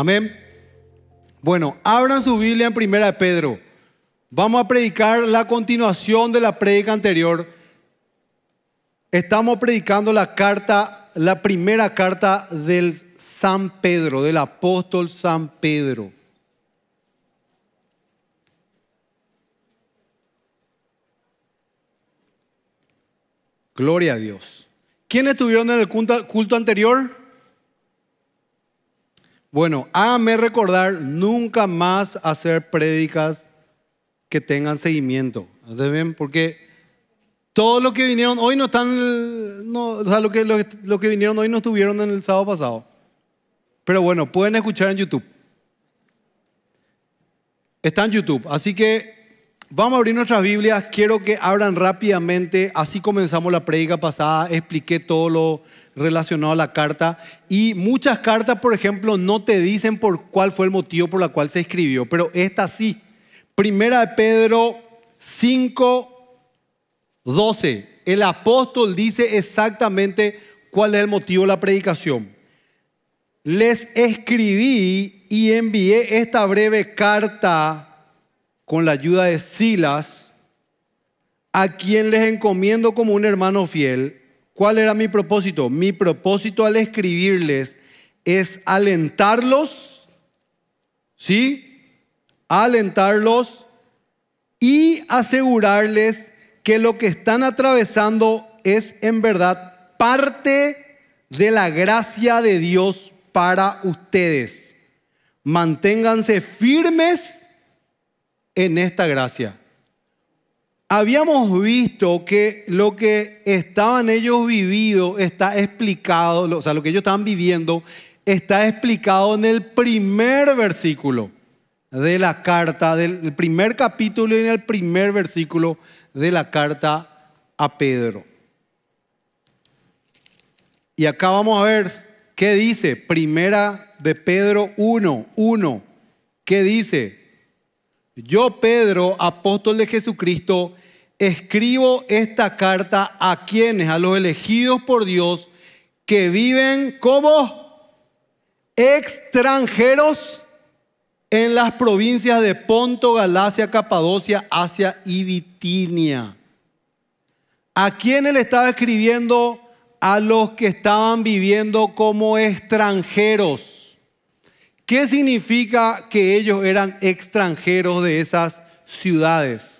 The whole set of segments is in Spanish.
Amén. Bueno, abran su Biblia en Primera de Pedro. Vamos a predicar la continuación de la predica anterior. Estamos predicando la carta, la primera carta del San Pedro, del apóstol San Pedro. Gloria a Dios. ¿Quiénes estuvieron en el culto anterior? Bueno, hágame recordar nunca más hacer prédicas que tengan seguimiento. ¿Ustedes bien? Porque todos los que vinieron hoy no están, no, o sea, que, que vinieron hoy no estuvieron en el sábado pasado. Pero bueno, pueden escuchar en YouTube. Está en YouTube. Así que vamos a abrir nuestras Biblias. Quiero que abran rápidamente. Así comenzamos la prédica pasada. Expliqué todo lo relacionado a la carta. Y muchas cartas, por ejemplo, no te dicen por cuál fue el motivo por la cual se escribió, pero esta sí. Primera de Pedro 5, 12. El apóstol dice exactamente cuál es el motivo de la predicación. Les escribí y envié esta breve carta con la ayuda de Silas, a quien les encomiendo como un hermano fiel ¿Cuál era mi propósito? Mi propósito al escribirles es alentarlos, ¿sí? Alentarlos y asegurarles que lo que están atravesando es en verdad parte de la gracia de Dios para ustedes. Manténganse firmes en esta gracia habíamos visto que lo que estaban ellos vivido está explicado, o sea, lo que ellos estaban viviendo está explicado en el primer versículo de la carta, del primer capítulo y en el primer versículo de la carta a Pedro. Y acá vamos a ver qué dice, primera de Pedro 1, 1, ¿qué dice? Yo, Pedro, apóstol de Jesucristo, escribo esta carta a quienes, a los elegidos por Dios, que viven como extranjeros en las provincias de Ponto, Galacia, Capadocia, Asia y Bitinia. ¿A quién él estaba escribiendo? A los que estaban viviendo como extranjeros. ¿Qué significa que ellos eran extranjeros de esas ciudades?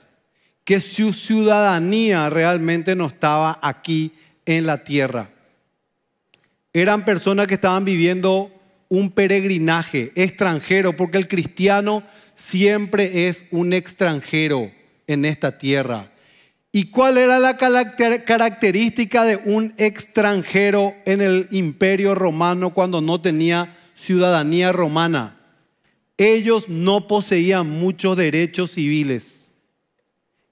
que su ciudadanía realmente no estaba aquí en la tierra. Eran personas que estaban viviendo un peregrinaje extranjero, porque el cristiano siempre es un extranjero en esta tierra. ¿Y cuál era la característica de un extranjero en el imperio romano cuando no tenía ciudadanía romana? Ellos no poseían muchos derechos civiles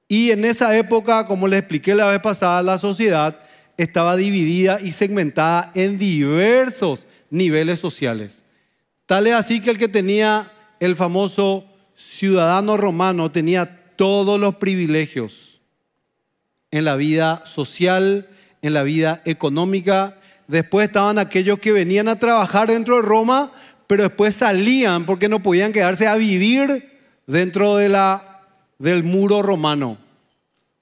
y en esa época, como les expliqué la vez pasada, la sociedad estaba dividida y segmentada en diversos niveles sociales. Tal es así que el que tenía el famoso ciudadano romano tenía todos los privilegios en la vida social, en la vida económica. Después estaban aquellos que venían a trabajar dentro de Roma, pero después salían porque no podían quedarse a vivir dentro de la del muro romano.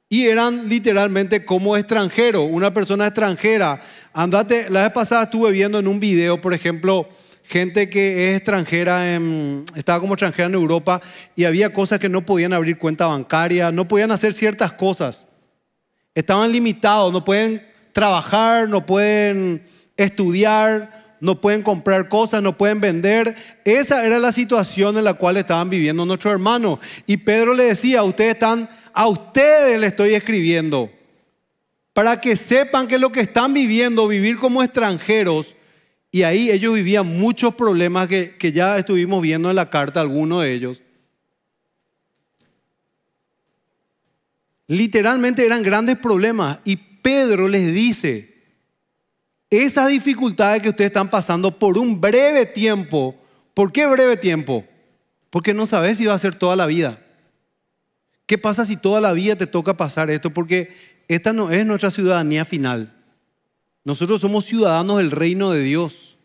Y eran literalmente como extranjeros, una persona extranjera. Andate, la vez pasada estuve viendo en un video, por ejemplo, gente que es extranjera, en, estaba como extranjera en Europa y había cosas que no podían abrir cuenta bancaria, no podían hacer ciertas cosas. Estaban limitados, no pueden trabajar, no pueden estudiar, no pueden comprar cosas, no pueden vender. Esa era la situación en la cual estaban viviendo nuestros hermanos. Y Pedro le decía, ustedes están, a ustedes le estoy escribiendo, para que sepan que lo que están viviendo, vivir como extranjeros, y ahí ellos vivían muchos problemas que, que ya estuvimos viendo en la carta, algunos de ellos. Literalmente eran grandes problemas y Pedro les dice, esas dificultades que ustedes están pasando por un breve tiempo. ¿Por qué breve tiempo? Porque no sabes si va a ser toda la vida. ¿Qué pasa si toda la vida te toca pasar esto? Porque esta no es nuestra ciudadanía final. Nosotros somos ciudadanos del reino de Dios.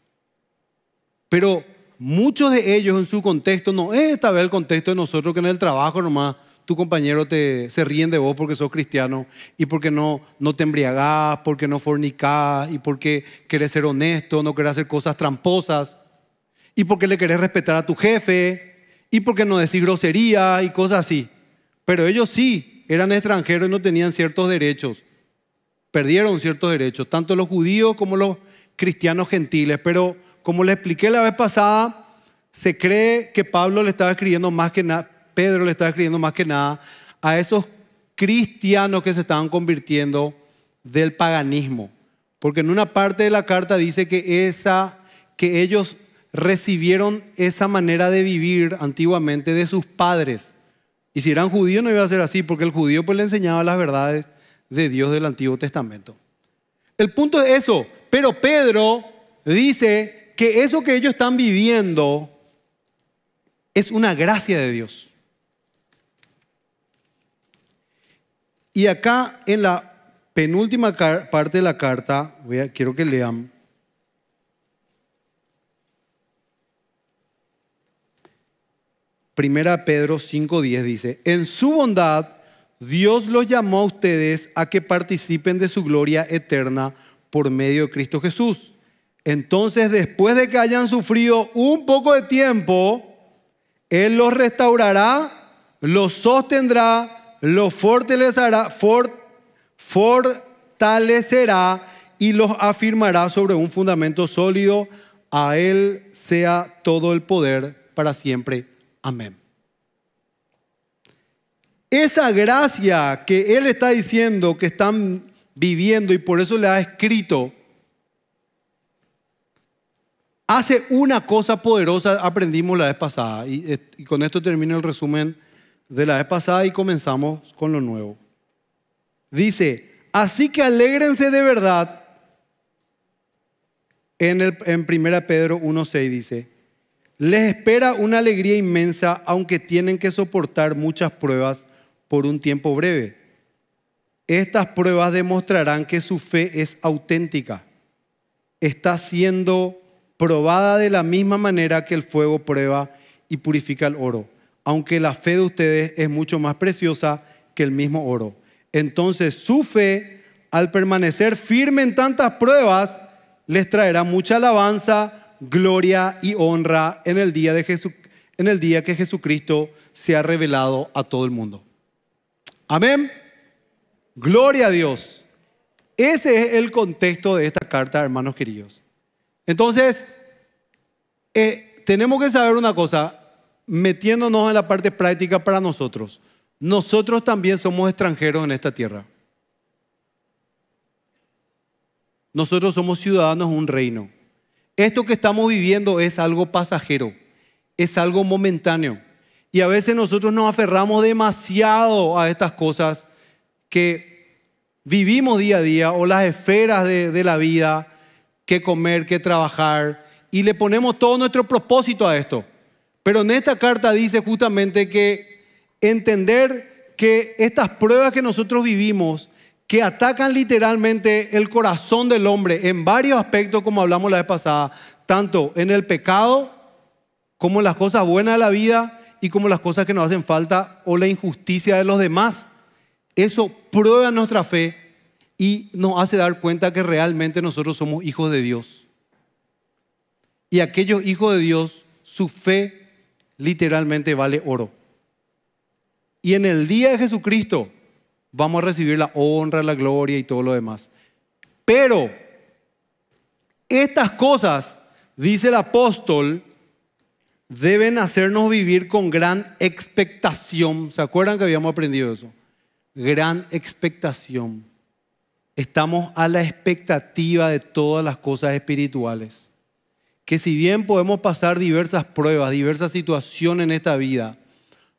Pero muchos de ellos en su contexto, no es esta vez el contexto de nosotros que en el trabajo nomás tu compañero te, se ríen de vos porque sos cristiano y porque no, no te embriagás, porque no fornicás y porque querés ser honesto, no querés hacer cosas tramposas y porque le querés respetar a tu jefe y porque no decís grosería y cosas así. Pero ellos sí, eran extranjeros y no tenían ciertos derechos. Perdieron ciertos derechos, tanto los judíos como los cristianos gentiles. Pero como le expliqué la vez pasada, se cree que Pablo le estaba escribiendo más que nada Pedro le está escribiendo más que nada a esos cristianos que se estaban convirtiendo del paganismo. Porque en una parte de la carta dice que, esa, que ellos recibieron esa manera de vivir antiguamente de sus padres. Y si eran judíos no iba a ser así, porque el judío pues le enseñaba las verdades de Dios del Antiguo Testamento. El punto es eso, pero Pedro dice que eso que ellos están viviendo es una gracia de Dios. Y acá en la penúltima parte de la carta, quiero que lean. Primera Pedro 5.10 dice, en su bondad Dios los llamó a ustedes a que participen de su gloria eterna por medio de Cristo Jesús. Entonces, después de que hayan sufrido un poco de tiempo, Él los restaurará, los sostendrá, los fortalecerá, fortalecerá y los afirmará sobre un fundamento sólido. A Él sea todo el poder para siempre. Amén. Esa gracia que Él está diciendo que están viviendo y por eso le ha escrito, hace una cosa poderosa, aprendimos la vez pasada, y, eh, y con esto termino el resumen de la vez pasada y comenzamos con lo nuevo. Dice, así que alégrense de verdad. En, el, en 1 Pedro 1.6 dice, les espera una alegría inmensa aunque tienen que soportar muchas pruebas por un tiempo breve. Estas pruebas demostrarán que su fe es auténtica. Está siendo probada de la misma manera que el fuego prueba y purifica el oro aunque la fe de ustedes es mucho más preciosa que el mismo oro. Entonces su fe, al permanecer firme en tantas pruebas, les traerá mucha alabanza, gloria y honra en el día, de en el día que Jesucristo se ha revelado a todo el mundo. Amén. Gloria a Dios. Ese es el contexto de esta carta, hermanos queridos. Entonces, eh, tenemos que saber una cosa metiéndonos en la parte práctica para nosotros, nosotros también somos extranjeros en esta tierra. Nosotros somos ciudadanos de un reino. Esto que estamos viviendo es algo pasajero, es algo momentáneo. Y a veces nosotros nos aferramos demasiado a estas cosas que vivimos día a día o las esferas de, de la vida, que comer, que trabajar, y le ponemos todo nuestro propósito a esto. Pero en esta carta dice justamente que entender que estas pruebas que nosotros vivimos, que atacan literalmente el corazón del hombre en varios aspectos, como hablamos la vez pasada, tanto en el pecado, como las cosas buenas de la vida y como las cosas que nos hacen falta o la injusticia de los demás. Eso prueba nuestra fe y nos hace dar cuenta que realmente nosotros somos hijos de Dios. Y aquellos hijos de Dios, su fe literalmente vale oro. Y en el día de Jesucristo vamos a recibir la honra, la gloria y todo lo demás. Pero estas cosas, dice el apóstol, deben hacernos vivir con gran expectación. ¿Se acuerdan que habíamos aprendido eso? Gran expectación. Estamos a la expectativa de todas las cosas espirituales que si bien podemos pasar diversas pruebas, diversas situaciones en esta vida,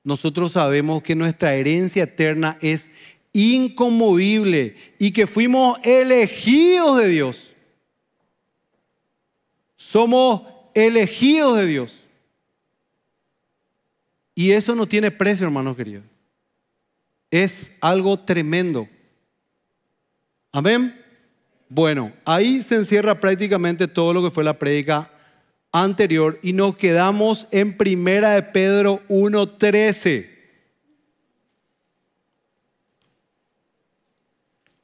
nosotros sabemos que nuestra herencia eterna es inconmovible y que fuimos elegidos de Dios. Somos elegidos de Dios. Y eso no tiene precio, hermanos queridos. Es algo tremendo. Amén. Bueno, ahí se encierra prácticamente todo lo que fue la prédica anterior y nos quedamos en primera de Pedro 1.13.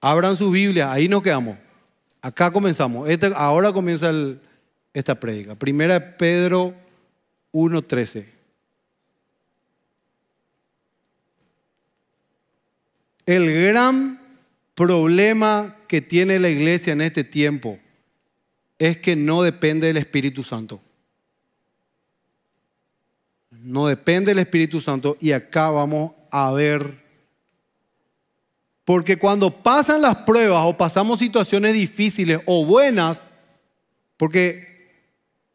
Abran su Biblia, ahí nos quedamos. Acá comenzamos. Este, ahora comienza esta prédica. Primera de Pedro 1.13. El gran problema que tiene la iglesia en este tiempo es que no depende del Espíritu Santo. No depende del Espíritu Santo y acá vamos a ver. Porque cuando pasan las pruebas o pasamos situaciones difíciles o buenas, porque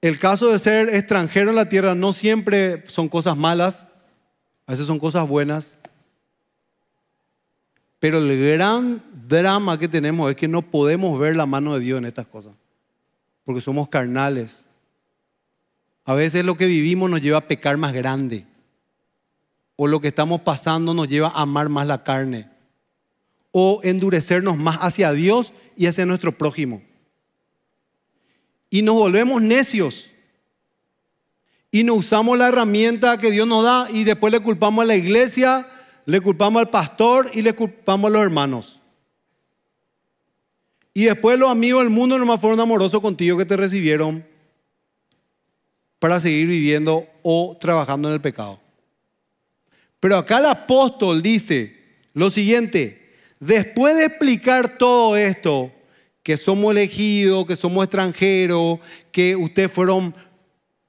el caso de ser extranjero en la tierra no siempre son cosas malas, a veces son cosas buenas. Pero el gran drama que tenemos es que no podemos ver la mano de Dios en estas cosas, porque somos carnales. A veces lo que vivimos nos lleva a pecar más grande, o lo que estamos pasando nos lleva a amar más la carne, o endurecernos más hacia Dios y hacia nuestro prójimo. Y nos volvemos necios y no usamos la herramienta que Dios nos da y después le culpamos a la iglesia le culpamos al pastor y le culpamos a los hermanos. Y después los amigos del mundo nomás fueron amorosos contigo que te recibieron para seguir viviendo o trabajando en el pecado. Pero acá el apóstol dice lo siguiente, después de explicar todo esto, que somos elegidos, que somos extranjeros, que ustedes fueron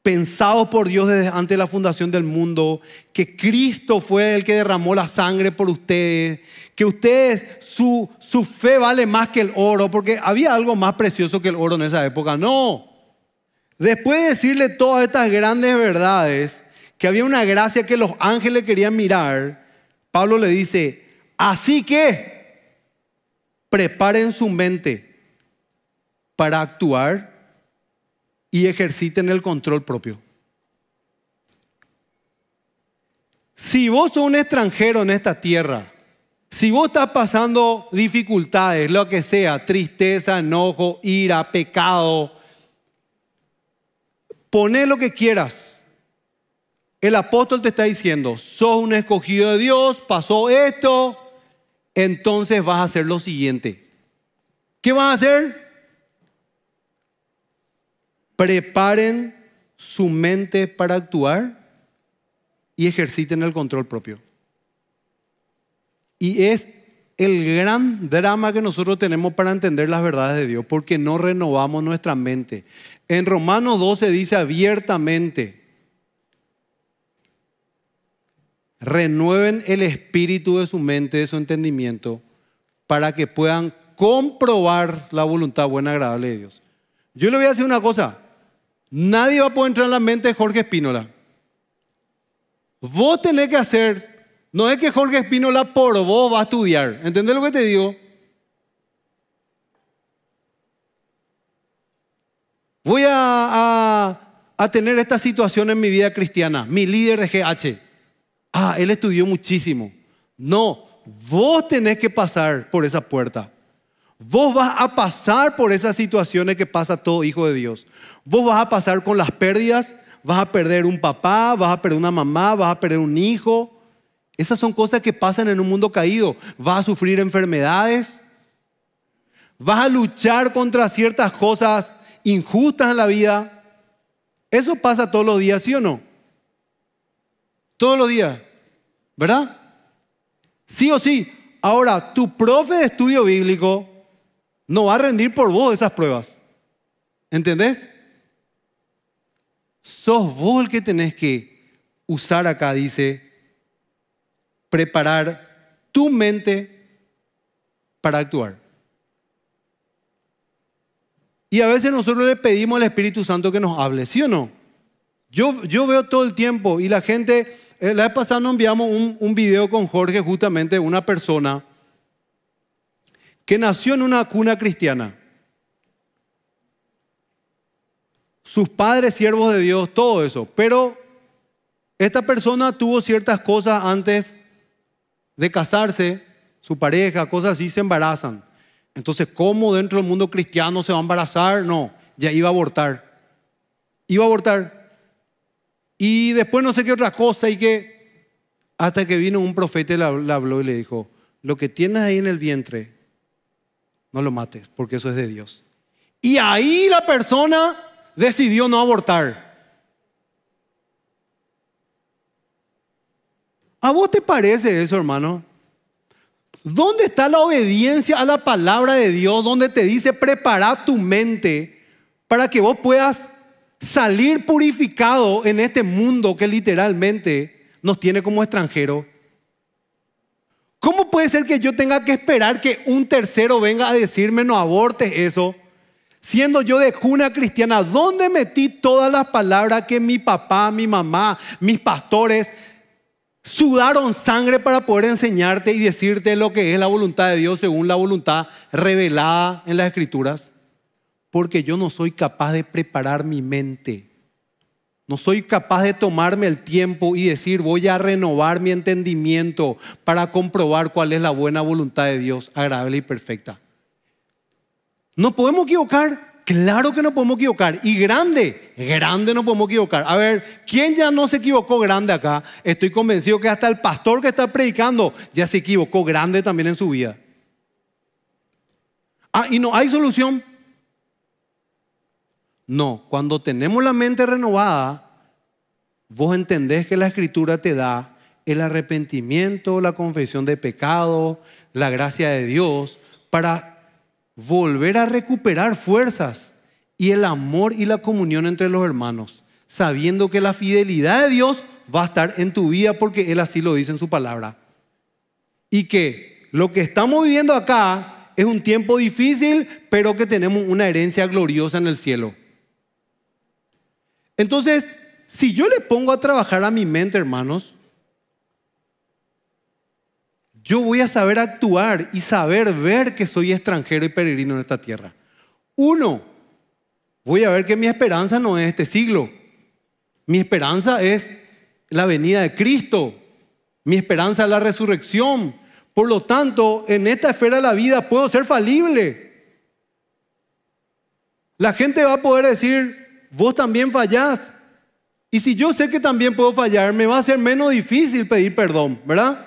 pensados por Dios desde antes de la fundación del mundo, que Cristo fue el que derramó la sangre por ustedes, que ustedes, su, su fe vale más que el oro, porque había algo más precioso que el oro en esa época. No. Después de decirle todas estas grandes verdades, que había una gracia que los ángeles querían mirar, Pablo le dice, así que preparen su mente para actuar y ejerciten el control propio. Si vos sos un extranjero en esta tierra, si vos estás pasando dificultades, lo que sea, tristeza, enojo, ira, pecado, poné lo que quieras. El apóstol te está diciendo, sos un escogido de Dios, pasó esto, entonces vas a hacer lo siguiente. ¿Qué vas a hacer? preparen su mente para actuar y ejerciten el control propio. Y es el gran drama que nosotros tenemos para entender las verdades de Dios, porque no renovamos nuestra mente. En Romanos 12 dice abiertamente, renueven el espíritu de su mente, de su entendimiento, para que puedan comprobar la voluntad buena, y agradable de Dios. Yo le voy a decir una cosa, Nadie va a poder entrar en la mente de Jorge Espínola. Vos tenés que hacer, no es que Jorge Espínola por vos va a estudiar. ¿Entendés lo que te digo? Voy a, tener esta situación en mi vida cristiana. Mi líder de GH. Ah, él estudió muchísimo. No, vos tenés que pasar por esa puerta. Vos vas a pasar por esas situaciones que pasa todo hijo de Dios. Vos vas a pasar con las pérdidas, vas a perder un papá, vas a perder una mamá, vas a perder un hijo. Esas son cosas que pasan en un mundo caído. Vas a sufrir enfermedades, vas a luchar contra ciertas cosas injustas en la vida. Eso pasa todos los días, ¿sí o no? Todos los días, ¿verdad? Sí o sí. Ahora, tu profe de estudio bíblico, no va a rendir por vos esas pruebas. ¿Entendés? Sos vos el que tenés que usar acá, dice, preparar tu mente para actuar. Y a veces nosotros le pedimos al Espíritu Santo que nos hable, ¿sí o no? Yo, yo veo todo el tiempo y la gente, eh, la vez pasada nos enviamos un, un video con Jorge justamente, una persona que nació en una cuna cristiana. Sus padres, siervos de Dios, todo eso. Pero esta persona tuvo ciertas cosas antes de casarse, su pareja, cosas así, se embarazan. Entonces, ¿cómo dentro del mundo cristiano se va a embarazar? No, ya iba a abortar. Iba a abortar. Y después no sé qué otra cosa y que... Hasta que vino un profeta y le habló y le dijo, lo que tienes ahí en el vientre no lo mates, porque eso es de Dios. Y ahí la persona decidió no abortar. ¿A vos te parece eso, hermano? ¿Dónde está la obediencia a la palabra de Dios? Donde te dice, prepara tu mente para que vos puedas salir purificado en este mundo que literalmente nos tiene como extranjeros ¿Cómo puede ser que yo tenga que esperar que un tercero venga a decirme no abortes eso? Siendo yo de cuna cristiana, ¿dónde metí todas las palabras que mi papá, mi mamá, mis pastores sudaron sangre para poder enseñarte y decirte lo que es la voluntad de Dios según la voluntad revelada en las escrituras? Porque yo no soy capaz de preparar mi mente no soy capaz de tomarme el tiempo y decir, voy a renovar mi entendimiento para comprobar cuál es la buena voluntad de Dios, agradable y perfecta. ¿No podemos equivocar? Claro que no podemos equivocar. Y grande, grande no podemos equivocar. A ver, ¿quién ya no se equivocó grande acá? Estoy convencido que hasta el pastor que está predicando ya se equivocó grande también en su vida. Ah, y no hay solución. No, cuando tenemos la mente renovada, vos entendés que la escritura te da el arrepentimiento, la confesión de pecado, la gracia de Dios, para volver a recuperar fuerzas y el amor y la comunión entre los hermanos, sabiendo que la fidelidad de Dios va a estar en tu vida porque Él así lo dice en su palabra. Y que lo que estamos viviendo acá es un tiempo difícil, pero que tenemos una herencia gloriosa en el cielo. Entonces, si yo le pongo a trabajar a mi mente, hermanos, yo voy a saber actuar y saber ver que soy extranjero y peregrino en esta tierra. Uno, voy a ver que mi esperanza no es este siglo. Mi esperanza es la venida de Cristo. Mi esperanza es la resurrección. Por lo tanto, en esta esfera de la vida puedo ser falible. La gente va a poder decir, vos también fallás. Y si yo sé que también puedo fallar, me va a ser menos difícil pedir perdón, ¿verdad?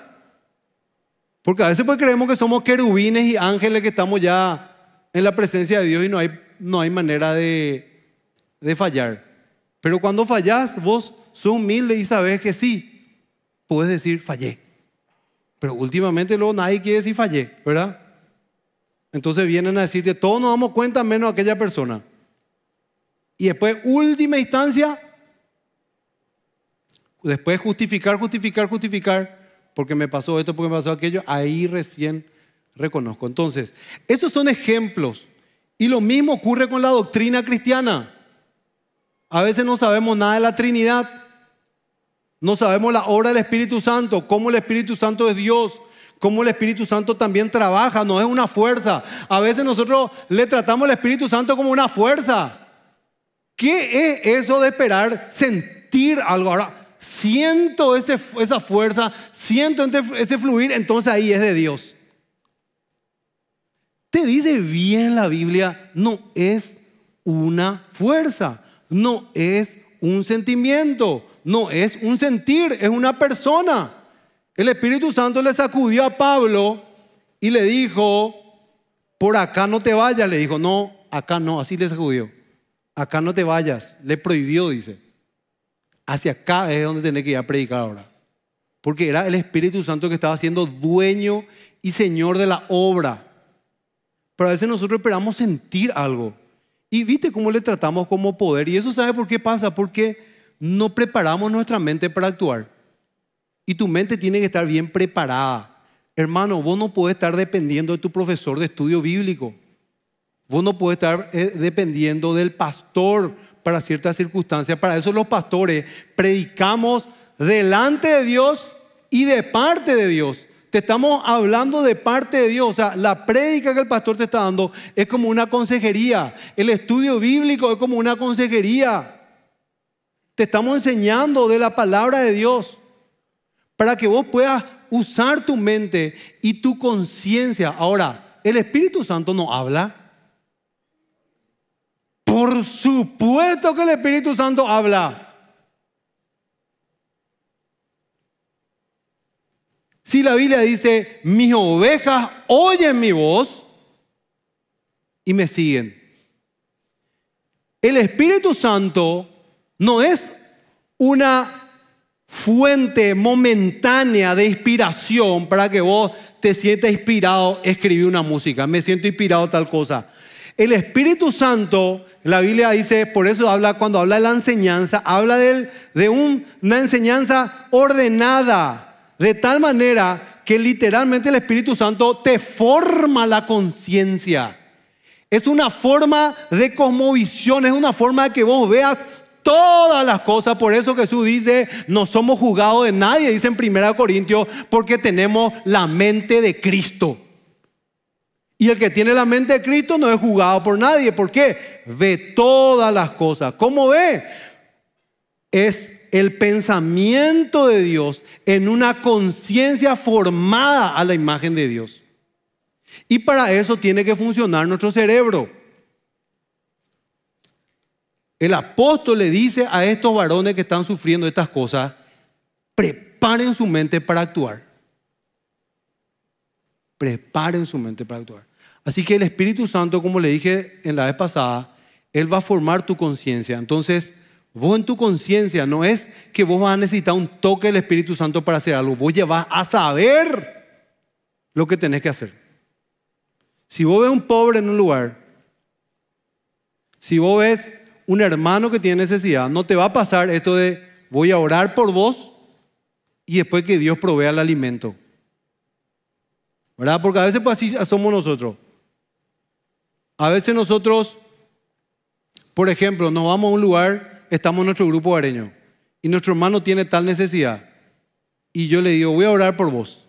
Porque a veces pues creemos que somos querubines y ángeles que estamos ya en la presencia de Dios y no hay, no hay manera de, de fallar. Pero cuando fallás, vos sos humilde y sabes que sí, puedes decir fallé. Pero últimamente luego nadie quiere decir fallé, ¿verdad? Entonces vienen a decirte, todos nos damos cuenta menos aquella persona. Y después, última instancia, después justificar, justificar, justificar, porque me pasó esto, porque me pasó aquello, ahí recién reconozco. Entonces, esos son ejemplos. Y lo mismo ocurre con la doctrina cristiana. A veces no sabemos nada de la Trinidad. No sabemos la obra del Espíritu Santo, cómo el Espíritu Santo es Dios, cómo el Espíritu Santo también trabaja, no es una fuerza. A veces nosotros le tratamos al Espíritu Santo como una fuerza. ¿Qué es eso de esperar sentir algo? Ahora, siento esa fuerza, siento ese fluir, entonces ahí es de Dios. Te dice bien la Biblia, no es una fuerza, no es un sentimiento, no es un sentir, es una persona. El Espíritu Santo le sacudió a Pablo y le dijo, por acá no te vayas, le dijo, no, acá no, así le sacudió acá no te vayas, le prohibió, dice. Hacia acá es donde tenés que ir a predicar ahora. Porque era el Espíritu Santo que estaba siendo dueño y señor de la obra. Pero a veces nosotros esperamos sentir algo. Y viste cómo le tratamos como poder. Y eso sabe por qué pasa. Porque no preparamos nuestra mente para actuar. Y tu mente tiene que estar bien preparada. Hermano, vos no puedes estar dependiendo de tu profesor de estudio bíblico. Vos no podés estar eh, dependiendo del pastor para ciertas circunstancias. Para eso los pastores predicamos delante de Dios y de parte de Dios. Te estamos hablando de parte de Dios. O sea, la prédica que el pastor te está dando es como una consejería. El estudio bíblico es como una consejería. Te estamos enseñando de la palabra de Dios para que vos puedas usar tu mente y tu conciencia. Ahora, el Espíritu Santo no habla. Por supuesto que el Espíritu Santo habla. Si la Biblia dice, mis ovejas oyen mi voz y me siguen. El Espíritu Santo no es una fuente momentánea de inspiración para que vos te sientas inspirado a escribir una música. Me siento inspirado a tal cosa. El Espíritu Santo la Biblia dice, por eso habla, cuando habla de la enseñanza, habla de, de una enseñanza ordenada, de tal manera que literalmente el Espíritu Santo te forma la conciencia. Es una forma de cosmovisión, es una forma de que vos veas todas las cosas. Por eso Jesús dice, no somos juzgados de nadie, dice en 1 Corintios, porque tenemos la mente de Cristo. Y el que tiene la mente de Cristo no es jugado por nadie. ¿Por qué? Ve todas las cosas. ¿Cómo ve? Es el pensamiento de Dios en una conciencia formada a la imagen de Dios. Y para eso tiene que funcionar nuestro cerebro. El apóstol le dice a estos varones que están sufriendo estas cosas, preparen su mente para actuar preparen su mente para actuar. Así que el Espíritu Santo, como le dije en la vez pasada, Él va a formar tu conciencia. Entonces, vos en tu conciencia no es que vos vas a necesitar un toque del Espíritu Santo para hacer algo, vos ya a saber lo que tenés que hacer. Si vos ves un pobre en un lugar, si vos ves un hermano que tiene necesidad, no te va a pasar esto de voy a orar por vos y después que Dios provea el alimento. ¿verdad? Porque a veces pues así somos nosotros. A veces nosotros, por ejemplo, nos vamos a un lugar, estamos en nuestro grupo areño y nuestro hermano tiene tal necesidad y yo le digo, voy a orar por vos.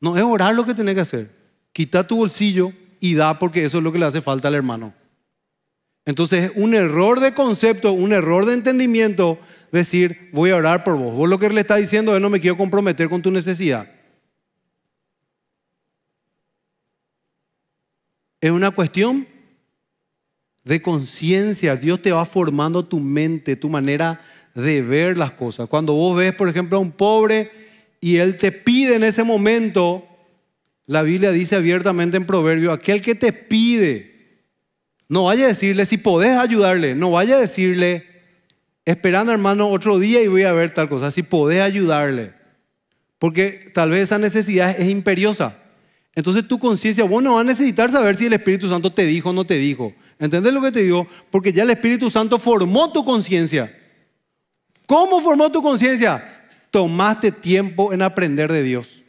No, es orar lo que tenés que hacer. Quita tu bolsillo y da porque eso es lo que le hace falta al hermano. Entonces, es un error de concepto, un error de entendimiento, decir, voy a orar por vos. Vos lo que le está diciendo es, no me quiero comprometer con tu necesidad. Es una cuestión de conciencia. Dios te va formando tu mente, tu manera de ver las cosas. Cuando vos ves, por ejemplo, a un pobre y él te pide en ese momento, la Biblia dice abiertamente en Proverbio, aquel que te pide, no vaya a decirle, si podés ayudarle, no vaya a decirle, esperando hermano otro día y voy a ver tal cosa, si podés ayudarle. Porque tal vez esa necesidad es imperiosa. Entonces tu conciencia, vos no vas a necesitar saber si el Espíritu Santo te dijo o no te dijo. ¿Entendés lo que te digo? Porque ya el Espíritu Santo formó tu conciencia. ¿Cómo formó tu conciencia? Tomaste tiempo en aprender de Dios.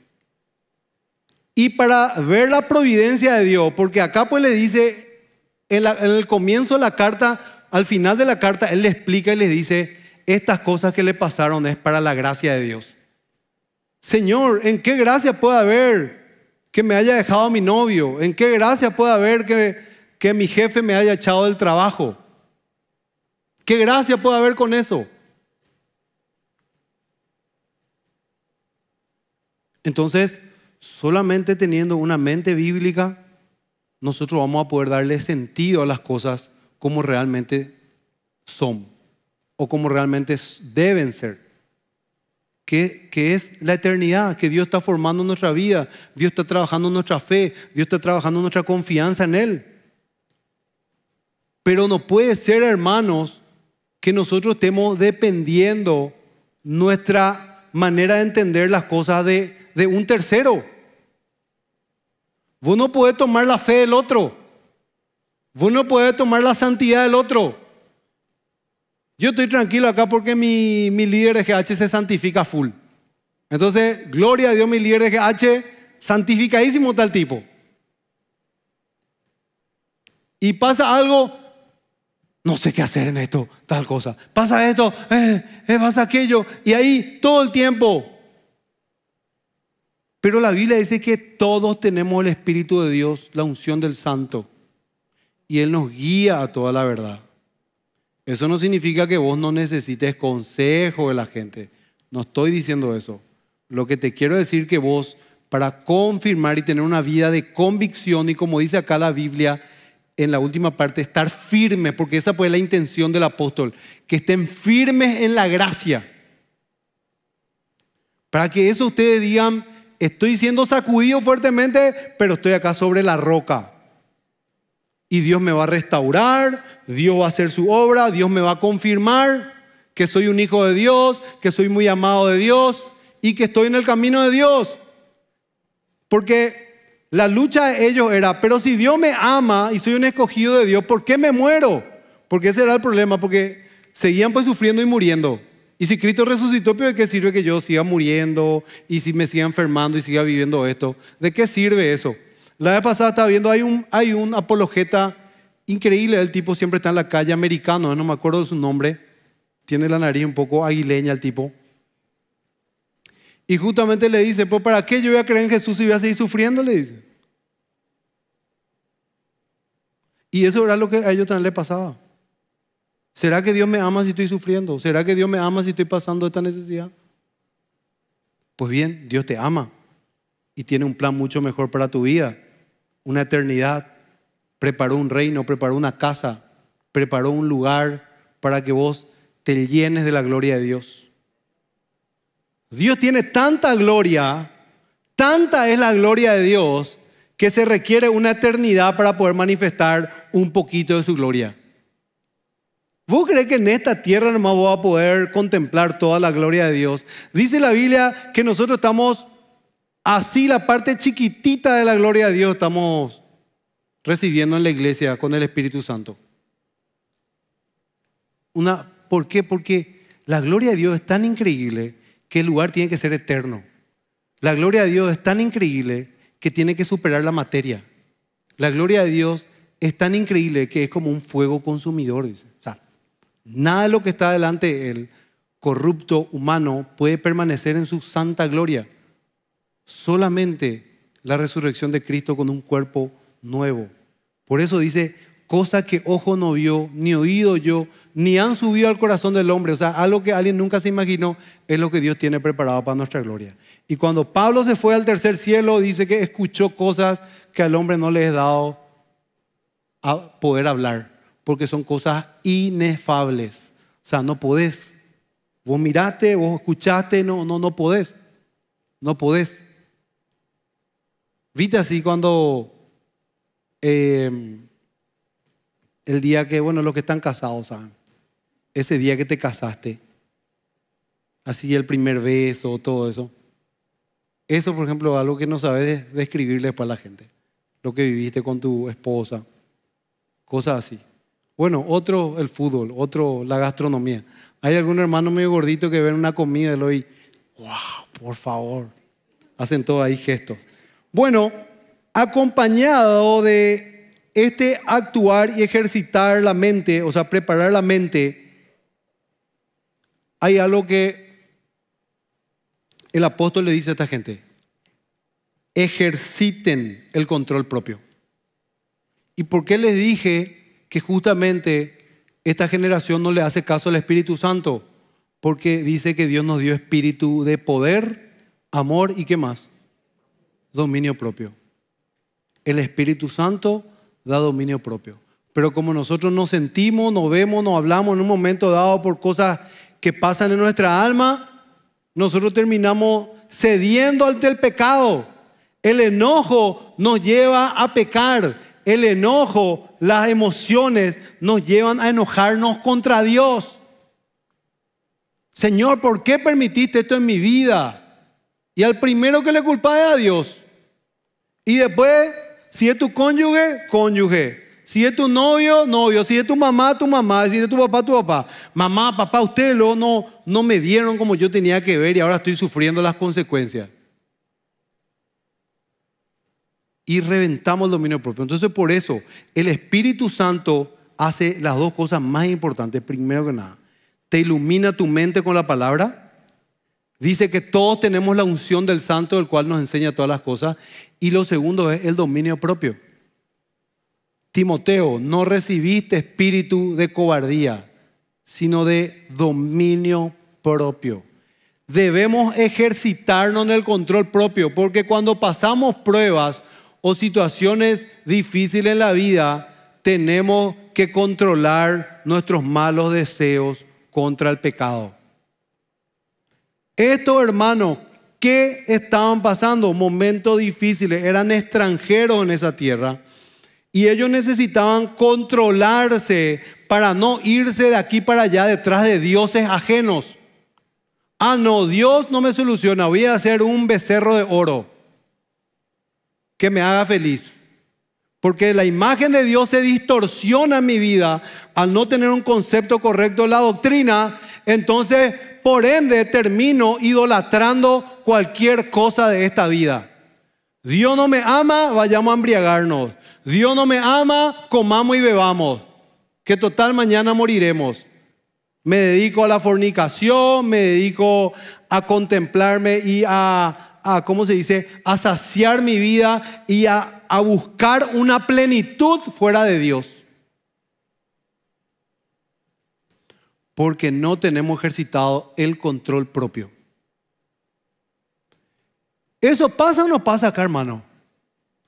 Y para ver la providencia de Dios, porque acá pues le dice, en, en el comienzo de la carta, al final de la carta, él le explica y le dice, estas cosas que le pasaron es para la gracia de Dios. Señor, ¿en qué gracia puede haber que me haya dejado mi novio? ¿En qué gracia puede haber que, que mi jefe me haya echado del trabajo? ¿Qué gracia puede haber con eso? Entonces, solamente teniendo una mente bíblica, nosotros vamos a poder darle sentido a las cosas como realmente son o como realmente deben ser que, es la eternidad, que Dios está formando nuestra vida, Dios está trabajando nuestra fe, Dios está trabajando nuestra confianza en Él. Pero no puede ser, hermanos, que nosotros estemos dependiendo nuestra manera de entender las cosas de, de un tercero. Vos no podés tomar la fe del otro. Vos no podés tomar la santidad del otro. Yo estoy tranquilo acá porque mi, líder de GH se santifica full. Entonces, gloria a Dios, mi líder de GH, santificadísimo tal tipo. Y pasa algo, no sé qué hacer en esto, tal cosa. Pasa esto, eh, eh, pasa aquello, y ahí todo el tiempo. Pero la Biblia dice que todos tenemos el Espíritu de Dios, la unción del Santo, y Él nos guía a toda la verdad. Eso no significa que vos no necesites consejo de la gente. No estoy diciendo eso. Lo que te quiero decir que vos, para confirmar y tener una vida de convicción, y como dice acá la Biblia, en la última parte, estar firme, porque esa fue la intención del apóstol, que estén firmes en la gracia. Para que eso ustedes digan, estoy siendo sacudido fuertemente, pero estoy acá sobre la roca y Dios me va a restaurar, Dios va a hacer su obra, Dios me va a confirmar que soy un hijo de Dios, que soy muy amado de Dios y que estoy en el camino de Dios. Porque la lucha de ellos era, pero si Dios me ama y soy un escogido de Dios, ¿por qué me muero? Porque ese era el problema, porque seguían pues sufriendo y muriendo. Y si Cristo resucitó, ¿pero ¿de qué sirve que yo siga muriendo y si me siga enfermando y siga viviendo esto? ¿De qué sirve eso? La vez pasada estaba viendo, hay un, hay un apologeta increíble, el tipo siempre está en la calle americano, ¿eh? no me acuerdo de su nombre, tiene la nariz un poco aguileña el tipo. Y justamente le dice, pues ¿para qué yo voy a creer en Jesús si voy a seguir sufriendo? Le dice. Y eso era lo que a ellos también le pasaba. ¿Será que Dios me ama si estoy sufriendo? ¿Será que Dios me ama si estoy pasando esta necesidad? Pues bien, Dios te ama y tiene un plan mucho mejor para tu vida una eternidad, preparó un reino, preparó una casa, preparó un lugar para que vos te llenes de la gloria de Dios. Dios tiene tanta gloria, tanta es la gloria de Dios, que se requiere una eternidad para poder manifestar un poquito de su gloria. ¿Vos crees que en esta tierra nomás vos a poder contemplar toda la gloria de Dios? Dice la Biblia que nosotros estamos Así la parte chiquitita de la gloria de Dios estamos recibiendo en la iglesia con el Espíritu Santo. ¿Por qué? Porque la gloria de Dios es tan increíble que el lugar tiene que ser eterno. La gloria de Dios es tan increíble que tiene que superar la materia. La gloria de Dios es tan increíble que es como un fuego consumidor. nada de lo que está delante el corrupto, humano, puede permanecer en su santa gloria solamente la resurrección de Cristo con un cuerpo nuevo. Por eso dice, cosa que ojo no vio, ni oído yo, ni han subido al corazón del hombre. O sea, algo que alguien nunca se imaginó es lo que Dios tiene preparado para nuestra gloria. Y cuando Pablo se fue al tercer cielo, dice que escuchó cosas que al hombre no le he dado a poder hablar, porque son cosas inefables. O sea, no podés. Vos miraste, vos escuchaste, no, no, no podés. No podés. Viste así cuando em, el día que, bueno, los que están casados saben, ese día que te casaste, así el primer beso, todo eso. Eso, por ejemplo, algo que no sabes describirle para la gente. Lo que viviste con tu esposa, cosas así. Bueno, otro el fútbol, otro la gastronomía. Hay algún hermano medio gordito que ve una comida y lo y, wow, por favor. Hacen todo ahí gestos. Bueno, acompañado de este actuar y ejercitar la mente, o sea, preparar la mente, hay algo que el apóstol le dice a esta gente, ejerciten el control propio. ¿Y por qué les dije que justamente esta generación no le hace caso al Espíritu Santo? Porque dice que Dios nos dio espíritu de poder, amor y qué más? dominio propio. El Espíritu Santo da dominio propio. Pero como nosotros nos sentimos, nos vemos, nos hablamos en un momento dado por cosas que pasan en nuestra alma, nosotros terminamos cediendo ante el pecado. El enojo nos lleva a pecar. El enojo, las emociones nos llevan a enojarnos contra Dios. Señor, ¿por qué permitiste esto en mi vida? Y al primero que le culpa es a Dios. Y después, si es tu cónyuge, cónyuge. Si es tu novio, novio. Si es tu mamá, tu mamá. Si es tu papá, tu papá. Mamá, papá, ustedes luego no, no me dieron como yo tenía que ver y ahora estoy sufriendo las consecuencias. Y reventamos el dominio propio. Entonces, por eso, el Espíritu Santo hace las dos cosas más importantes. Primero que nada, te ilumina tu mente con la palabra Dice que todos tenemos la unción del santo, el cual nos enseña todas las cosas. Y lo segundo es el dominio propio. Timoteo, no recibiste espíritu de cobardía, sino de dominio propio. Debemos ejercitarnos en el control propio, porque cuando pasamos pruebas o situaciones difíciles en la vida, tenemos que controlar nuestros malos deseos contra el pecado. Estos hermanos ¿qué estaban pasando momentos difíciles, eran extranjeros en esa tierra y ellos necesitaban controlarse para no irse de aquí para allá detrás de dioses ajenos. Ah, no, Dios no me soluciona, voy a hacer un becerro de oro que me haga feliz. Porque la imagen de Dios se distorsiona en mi vida al no tener un concepto correcto de la doctrina entonces por ende termino idolatrando cualquier cosa de esta vida. Dios no me ama, vayamos a embriagarnos. Dios no me ama, comamos y bebamos. Que total mañana moriremos. Me dedico a la fornicación, me dedico a contemplarme y a, ¿cómo se dice? A saciar mi vida y a buscar una plenitud fuera de Dios. porque no tenemos ejercitado el control propio. ¿Eso pasa o no pasa acá, hermano?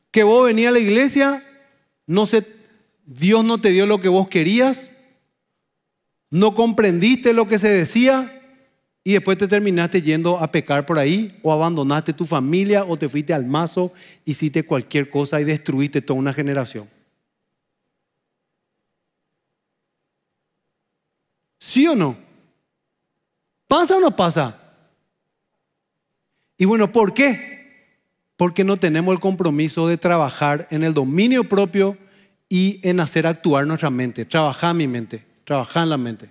Que vos venías a la iglesia, no sé, Dios no te dio lo que vos querías, no comprendiste lo que se decía y después te terminaste yendo a pecar por ahí o abandonaste tu familia o te fuiste al mazo, hiciste cualquier cosa y destruiste toda una generación. ¿Sí o no? ¿Pasa o no pasa? Y bueno, ¿por qué? Porque no tenemos el compromiso de trabajar en el dominio propio y en hacer actuar nuestra mente, trabajar mi mente, trabajar en la mente.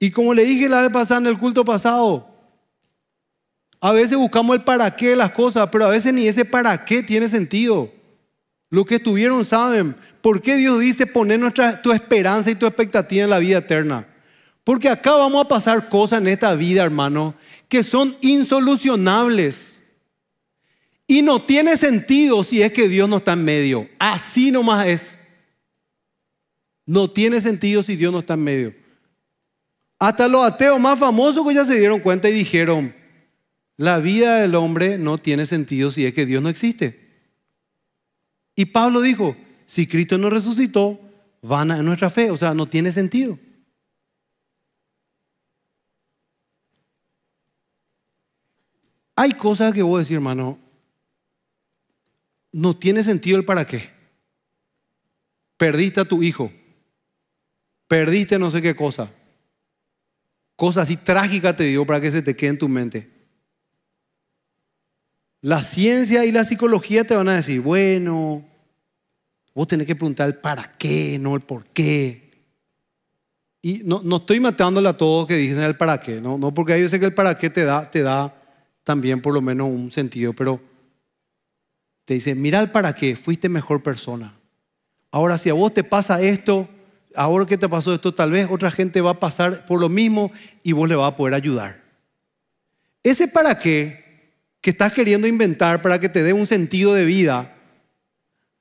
Y como le dije la vez pasada en el culto pasado, a veces buscamos el para qué de las cosas, pero a veces ni ese para qué tiene sentido. Los que estuvieron saben por qué Dios dice poner nuestra, tu esperanza y tu expectativa en la vida eterna. Porque acá vamos a pasar cosas en esta vida, hermano, que son insolucionables. Y no tiene sentido si es que Dios no está en medio. Así nomás es. No tiene sentido si Dios no está en medio. Hasta los ateos más famosos que ya se dieron cuenta y dijeron, la vida del hombre no tiene sentido si es que Dios no existe. Y Pablo dijo, si Cristo no resucitó, van a nuestra fe, o sea, no tiene sentido. Hay cosas que voy a decir, hermano, no tiene sentido el para qué. Perdiste a tu hijo, perdiste no sé qué cosa. Cosa así trágica te digo para que se te quede en tu mente. La ciencia y la psicología te van a decir, bueno, vos tenés que preguntar el para qué, no el por qué. Y no, estoy matándole a todos que dicen el para qué, no, no porque yo sé que el para qué te da, te da también por lo menos un sentido, pero te dice, mira el para qué, fuiste mejor persona. Ahora si a vos te pasa esto, ahora que te pasó esto, tal vez otra gente va a pasar por lo mismo y vos le vas a poder ayudar. Ese para qué que estás queriendo inventar para que te dé un sentido de vida,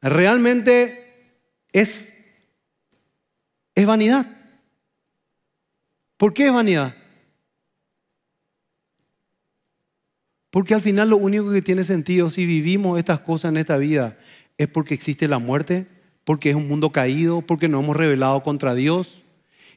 realmente es, es vanidad. ¿Por qué es vanidad? Porque al final lo único que tiene sentido si vivimos estas cosas en esta vida es porque existe la muerte, porque es un mundo caído, porque nos hemos rebelado contra Dios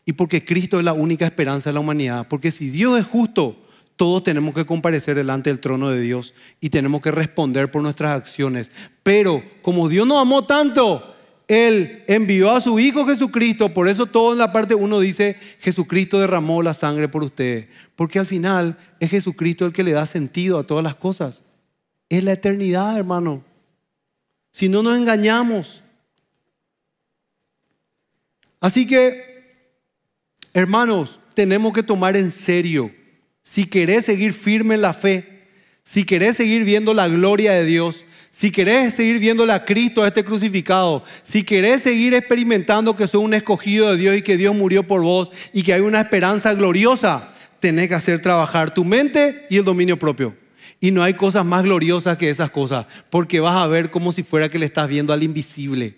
y porque Cristo es la única esperanza de la humanidad. Porque si Dios es justo, todos tenemos que comparecer delante del trono de Dios y tenemos que responder por nuestras acciones. Pero como Dios nos amó tanto, Él envió a su Hijo Jesucristo. Por eso todo en la parte 1 dice, Jesucristo derramó la sangre por ustedes. Porque al final es Jesucristo el que le da sentido a todas las cosas. Es la eternidad, hermano. Si no nos engañamos. Así que, hermanos, tenemos que tomar en serio si querés seguir firme en la fe, si querés seguir viendo la gloria de Dios, si querés seguir viendo a Cristo, a este crucificado, si querés seguir experimentando que sos un escogido de Dios y que Dios murió por vos y que hay una esperanza gloriosa, tenés que hacer trabajar tu mente y el dominio propio. Y no hay cosas más gloriosas que esas cosas, porque vas a ver como si fuera que le estás viendo al invisible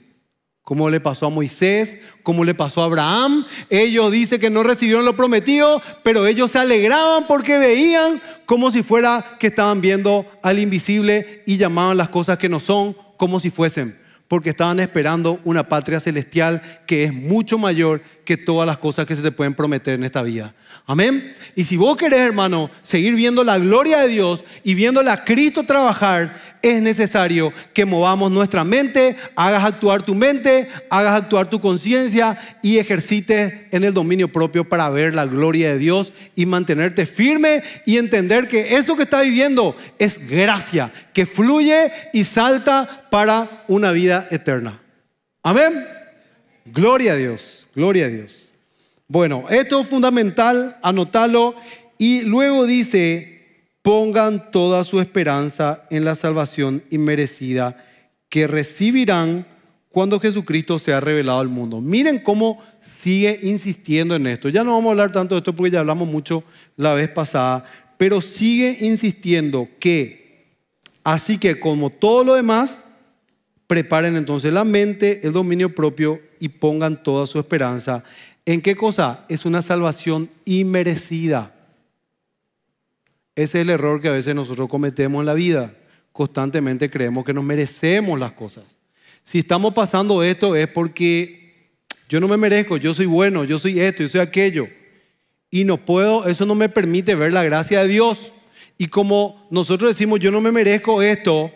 como le pasó a Moisés, como le pasó a Abraham. Ellos dicen que no recibieron lo prometido, pero ellos se alegraban porque veían como si fuera que estaban viendo al invisible y llamaban las cosas que no son como si fuesen, porque estaban esperando una patria celestial que es mucho mayor que todas las cosas que se te pueden prometer en esta vida. Amén. Y si vos querés, hermano, seguir viendo la gloria de Dios y viéndole a Cristo trabajar, es necesario que movamos nuestra mente, hagas actuar tu mente, hagas actuar tu conciencia y ejercites en el dominio propio para ver la gloria de Dios y mantenerte firme y entender que eso que estás viviendo es gracia, que fluye y salta para una vida eterna. Amén. Gloria a Dios. Gloria a Dios. Bueno, esto es fundamental, anótalo. Y luego dice, pongan toda su esperanza en la salvación inmerecida que recibirán cuando Jesucristo se ha revelado al mundo. Miren cómo sigue insistiendo en esto. Ya no vamos a hablar tanto de esto porque ya hablamos mucho la vez pasada, pero sigue insistiendo que, así que como todo lo demás, Preparen entonces la mente, el dominio propio y pongan toda su esperanza. ¿En qué cosa? Es una salvación inmerecida. Ese es el error que a veces nosotros cometemos en la vida. Constantemente creemos que nos merecemos las cosas. Si estamos pasando esto es porque yo no me merezco, yo soy bueno, yo soy esto, yo soy aquello. Y no puedo, eso no me permite ver la gracia de Dios. Y como nosotros decimos, yo no me merezco esto,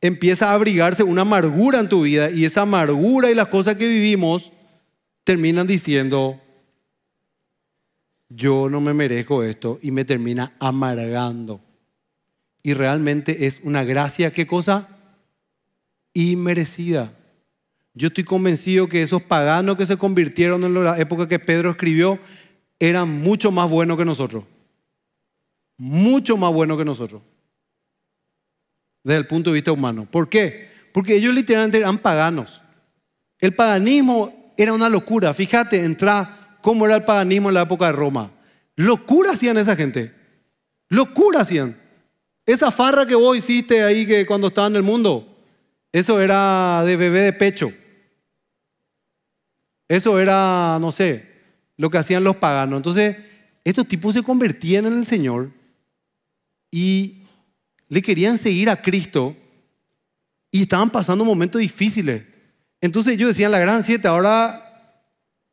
empieza a abrigarse una amargura en tu vida y esa amargura y las cosas que vivimos terminan diciendo, yo no me merezco esto y me termina amargando. Y realmente es una gracia, ¿qué cosa? Inmerecida. Yo estoy convencido que esos paganos que se convirtieron en la época que Pedro escribió eran mucho más buenos que nosotros. Mucho más buenos que nosotros desde el punto de vista humano. ¿Por qué? Porque ellos literalmente eran paganos. El paganismo era una locura. Fíjate, entra cómo era el paganismo en la época de Roma. Locura hacían esa gente. Locura hacían. Esa farra que vos hiciste ahí que cuando estaba en el mundo, eso era de bebé de pecho. Eso era, no sé, lo que hacían los paganos. Entonces, estos tipos se convertían en el Señor y le querían seguir a Cristo y estaban pasando momentos difíciles. Entonces ellos decían, la gran siete, ahora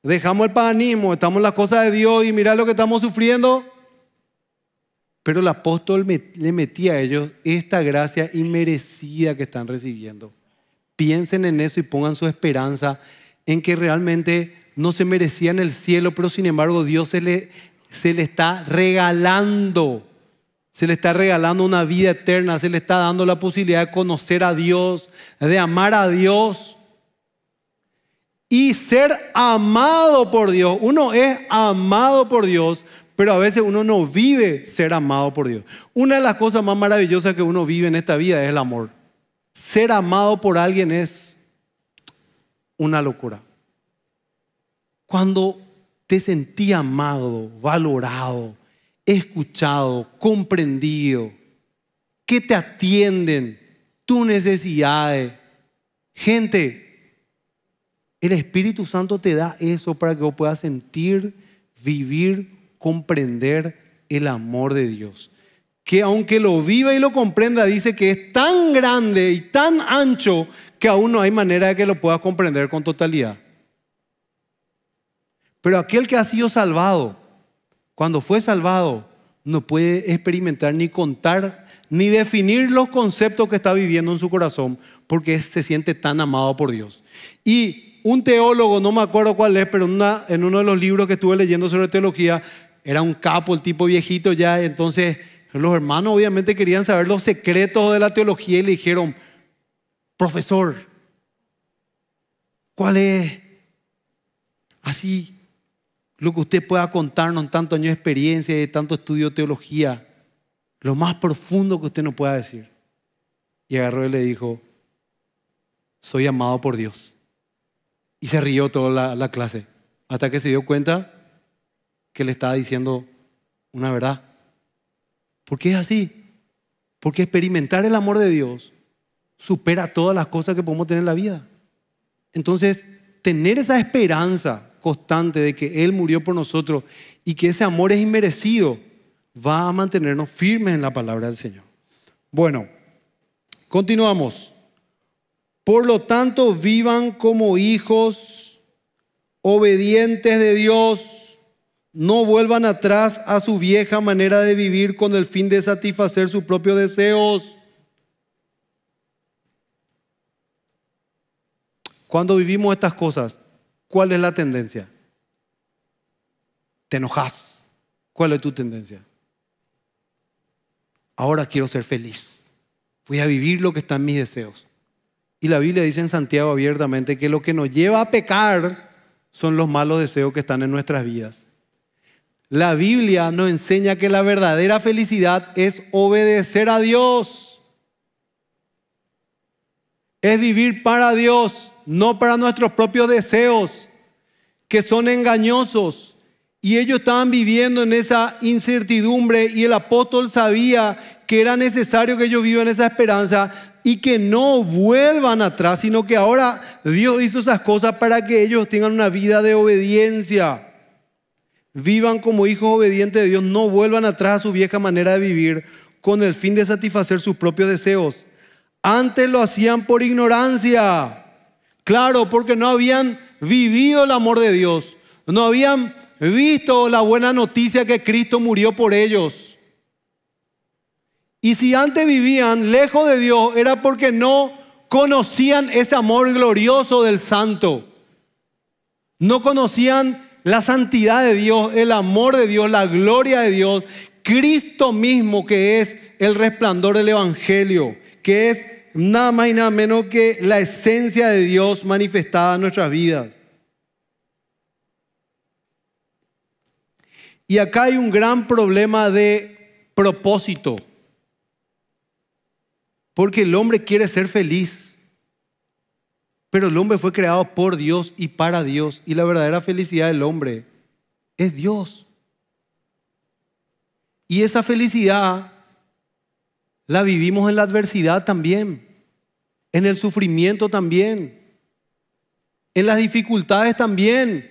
dejamos el paganismo, estamos en la cosa de Dios y mirá lo que estamos sufriendo. Pero el apóstol le metía a ellos esta gracia inmerecida que están recibiendo. Piensen en eso y pongan su esperanza en que realmente no se merecían el cielo, pero sin embargo Dios se le, se le está regalando se le está regalando una vida eterna, se le está dando la posibilidad de conocer a Dios, de amar a Dios y ser amado por Dios. Uno es amado por Dios, pero a veces uno no vive ser amado por Dios. Una de las cosas más maravillosas que uno vive en esta vida es el amor. Ser amado por alguien es una locura. Cuando te sentí amado, valorado, escuchado, comprendido, que te atienden tus necesidades. Gente, el Espíritu Santo te da eso para que vos puedas sentir, vivir, comprender el amor de Dios. Que aunque lo viva y lo comprenda, dice que es tan grande y tan ancho que aún no hay manera de que lo pueda comprender con totalidad. Pero aquel que ha sido salvado, cuando fue salvado, no puede experimentar ni contar ni definir los conceptos que está viviendo en su corazón porque se siente tan amado por Dios. Y un teólogo, no me acuerdo cuál es, pero en uno de los libros que estuve leyendo sobre teología, era un capo, el tipo viejito ya, entonces los hermanos obviamente querían saber los secretos de la teología y le dijeron, profesor, ¿cuál es así lo que usted pueda contarnos, tanto años de experiencia, de tanto estudio de teología, lo más profundo que usted nos pueda decir. Y agarró y le dijo, soy amado por Dios. Y se rió toda la, la clase, hasta que se dio cuenta que le estaba diciendo una verdad. Porque es así. Porque experimentar el amor de Dios supera todas las cosas que podemos tener en la vida. Entonces, tener esa esperanza constante de que Él murió por nosotros y que ese amor es inmerecido, va a mantenernos firmes en la palabra del Señor. Bueno, continuamos. Por lo tanto, vivan como hijos obedientes de Dios. No vuelvan atrás a su vieja manera de vivir con el fin de satisfacer sus propios deseos. Cuando vivimos estas cosas, ¿cuál es la tendencia? Te enojas. ¿Cuál es tu tendencia? Ahora quiero ser feliz. Voy a vivir lo que están mis deseos. Y la Biblia dice en Santiago abiertamente que lo que nos lleva a pecar son los malos deseos que están en nuestras vidas. La Biblia nos enseña que la verdadera felicidad es obedecer a Dios. Es vivir para Dios no para nuestros propios deseos, que son engañosos. Y ellos estaban viviendo en esa incertidumbre y el apóstol sabía que era necesario que ellos vivan esa esperanza y que no vuelvan atrás, sino que ahora Dios hizo esas cosas para que ellos tengan una vida de obediencia. Vivan como hijos obedientes de Dios, no vuelvan atrás a su vieja manera de vivir con el fin de satisfacer sus propios deseos. Antes lo hacían por ignorancia Claro, porque no habían vivido el amor de Dios, no habían visto la buena noticia que Cristo murió por ellos. Y si antes vivían lejos de Dios era porque no conocían ese amor glorioso del santo. No conocían la santidad de Dios, el amor de Dios, la gloria de Dios, Cristo mismo que es el resplandor del Evangelio, que es nada más y nada menos que la esencia de Dios manifestada en nuestras vidas. Y acá hay un gran problema de propósito. Porque el hombre quiere ser feliz. Pero el hombre fue creado por Dios y para Dios. Y la verdadera felicidad del hombre es Dios. Y esa felicidad la vivimos en la adversidad también en el sufrimiento también, en las dificultades también.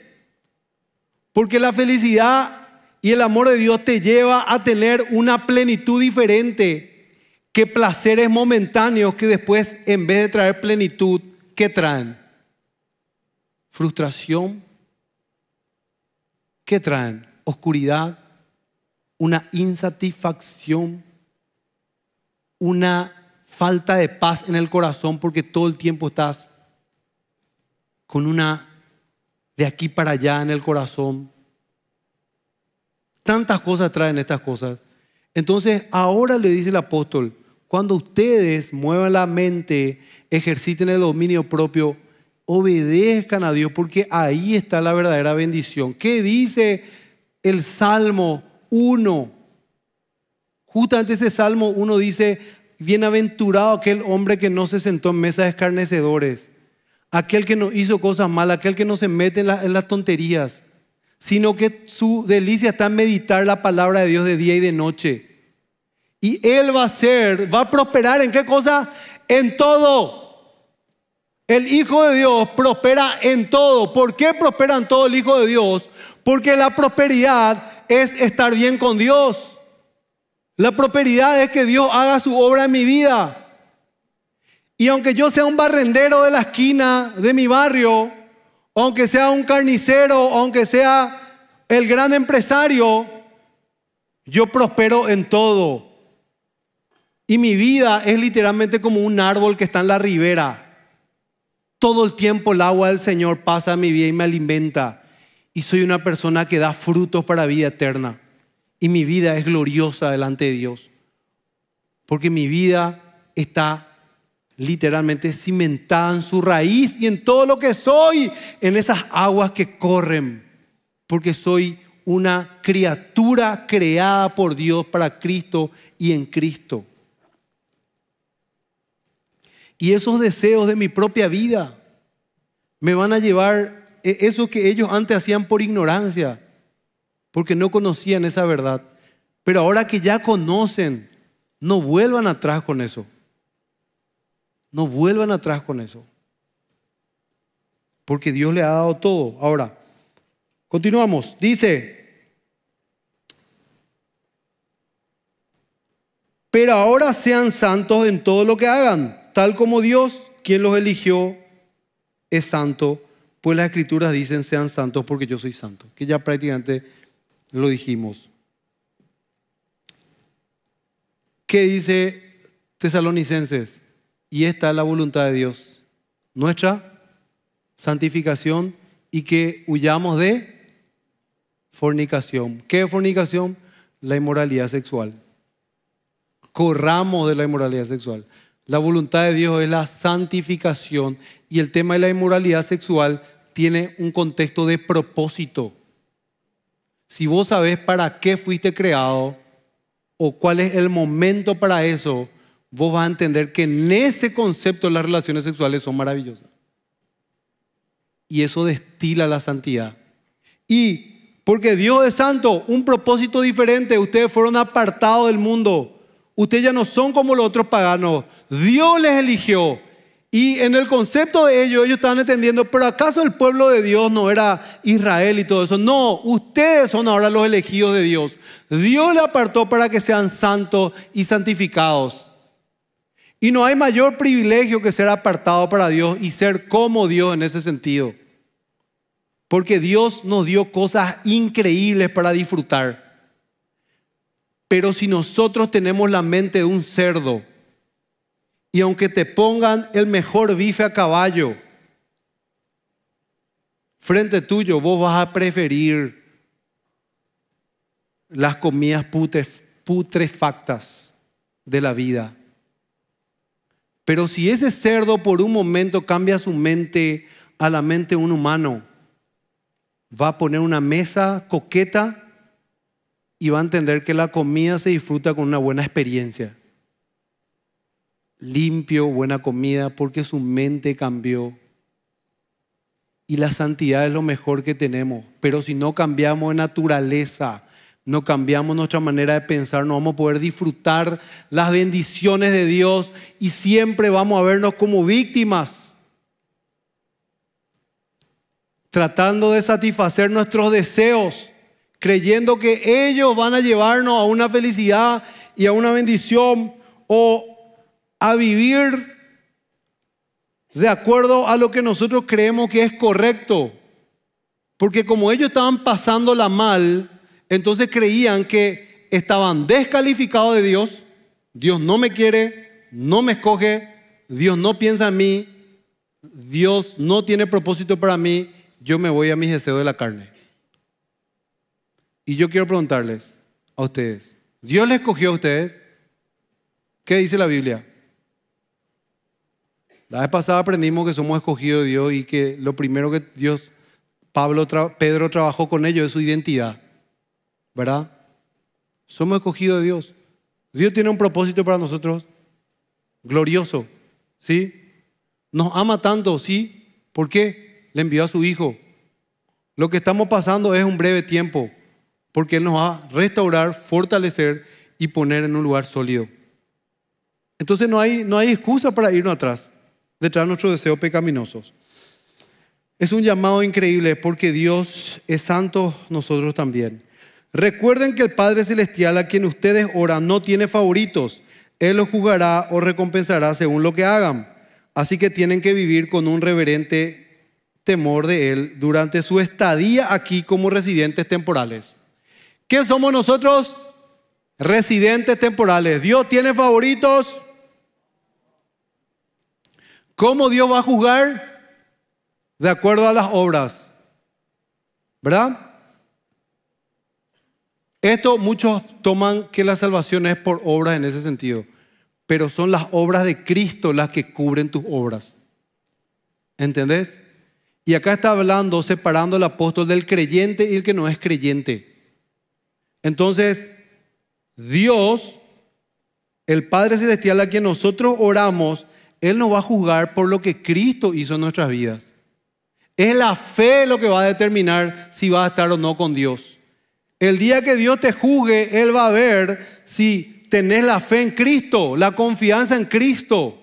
Porque la felicidad y el amor de Dios te lleva a tener una plenitud diferente que placeres momentáneos que después, en vez de traer plenitud, ¿qué traen? Frustración. ¿Qué traen? Oscuridad, una insatisfacción, una falta de paz en el corazón porque todo el tiempo estás con una de aquí para allá en el corazón. Tantas cosas traen estas cosas. Entonces, ahora le dice el apóstol, cuando ustedes muevan la mente, ejerciten el dominio propio, obedezcan a Dios, porque ahí está la verdadera bendición. ¿Qué dice el Salmo 1? Justamente ese Salmo 1 dice, bienaventurado aquel hombre que no se sentó en mesas escarnecedores, aquel que no hizo cosas malas, aquel que no se mete en, en las tonterías, sino que su delicia está en meditar la palabra de Dios de día y de noche. Y él va a ser, va a prosperar en qué cosa? En todo. El Hijo de Dios prospera en todo. ¿Por qué prospera en todo el Hijo de Dios? Porque la prosperidad es estar bien con Dios. La prosperidad es que Dios haga su obra en mi vida. Y aunque yo sea un barrendero de la esquina de mi barrio, aunque sea un carnicero, aunque sea el gran empresario, yo prospero en todo. Y mi vida es literalmente como un árbol que está en la ribera. Todo el tiempo el agua del Señor pasa a mi vida y me alimenta. Y soy una persona que da frutos para vida eterna y mi vida es gloriosa delante de Dios. Porque mi vida está literalmente cimentada en su raíz y en todo lo que soy, en esas aguas que corren. Porque soy una criatura creada por Dios para Cristo y en Cristo. Y esos deseos de mi propia vida me van a llevar, e-, eso que ellos antes hacían por ignorancia, porque no conocían esa verdad. Pero ahora que ya conocen, no vuelvan atrás con eso. No vuelvan atrás con eso. Porque Dios le ha dado todo. Ahora, continuamos. Dice, pero ahora sean santos en todo lo que hagan, tal como Dios, quien los eligió, es santo. Pues las escrituras dicen, sean santos porque yo soy santo. Que ya prácticamente lo dijimos. ¿Qué dice Tesalonicenses? Y esta es la voluntad de Dios, nuestra santificación y que huyamos de fornicación. ¿Qué es fornicación? La inmoralidad sexual. Corramos de la inmoralidad sexual. La voluntad de Dios es la santificación y el tema de la inmoralidad sexual tiene un contexto de propósito si vos sabés para qué fuiste creado o cuál es el momento para eso, vos vas a entender que en ese concepto las relaciones sexuales son maravillosas. Y eso destila la santidad. Y porque Dios es santo, un propósito diferente, ustedes fueron apartados del mundo. Ustedes ya no son como los otros paganos. Dios les eligió. Y en el concepto de ellos, ellos estaban entendiendo, pero ¿acaso el pueblo de Dios no era Israel y todo eso? No, ustedes son ahora los elegidos de Dios. Dios le apartó para que sean santos y santificados. Y no hay mayor privilegio que ser apartado para Dios y ser como Dios en ese sentido. Porque Dios nos dio cosas increíbles para disfrutar. Pero si nosotros tenemos la mente de un cerdo, y aunque te pongan el mejor bife a caballo, frente tuyo vos vas a preferir las comidas putrefactas de la vida. Pero si ese cerdo por un momento cambia su mente a la mente de un humano, va a poner una mesa coqueta y va a entender que la comida se disfruta con una buena experiencia limpio, buena comida, porque su mente cambió. Y la santidad es lo mejor que tenemos. Pero si no cambiamos de naturaleza, no cambiamos nuestra manera de pensar, no vamos a poder disfrutar las bendiciones de Dios y siempre vamos a vernos como víctimas. Tratando de satisfacer nuestros deseos, creyendo que ellos van a llevarnos a una felicidad y a una bendición o a vivir de acuerdo a lo que nosotros creemos que es correcto. Porque como ellos estaban pasándola mal, entonces creían que estaban descalificados de Dios. Dios no me quiere, no me escoge, Dios no piensa en mí, Dios no tiene propósito para mí, yo me voy a mis deseos de la carne. Y yo quiero preguntarles a ustedes, ¿Dios les escogió a ustedes? ¿Qué dice la Biblia? La vez pasada aprendimos que somos escogidos de Dios y que lo primero que Dios, Pablo, Pedro trabajó con ellos es su identidad. ¿Verdad? Somos escogidos de Dios. Dios tiene un propósito para nosotros glorioso. ¿Sí? Nos ama tanto, ¿sí? ¿Por qué? Le envió a su Hijo. Lo que estamos pasando es un breve tiempo, porque Él nos va a restaurar, fortalecer y poner en un lugar sólido. Entonces no hay, no hay excusa para irnos atrás detrás de nuestros deseos pecaminosos. Es un llamado increíble porque Dios es santo, nosotros también. Recuerden que el Padre Celestial a quien ustedes oran no tiene favoritos. Él los juzgará o recompensará según lo que hagan. Así que tienen que vivir con un reverente temor de Él durante su estadía aquí como residentes temporales. ¿Qué somos nosotros? Residentes temporales. ¿Dios tiene favoritos? ¿Cómo Dios va a juzgar? De acuerdo a las obras. ¿Verdad? Esto muchos toman que la salvación es por obras en ese sentido, pero son las obras de Cristo las que cubren tus obras. ¿Entendés? Y acá está hablando, separando al apóstol del creyente y el que no es creyente. Entonces, Dios, el Padre Celestial a quien nosotros oramos, él no va a juzgar por lo que Cristo hizo en nuestras vidas. Es la fe lo que va a determinar si vas a estar o no con Dios. El día que Dios te juzgue, Él va a ver si tenés la fe en Cristo, la confianza en Cristo.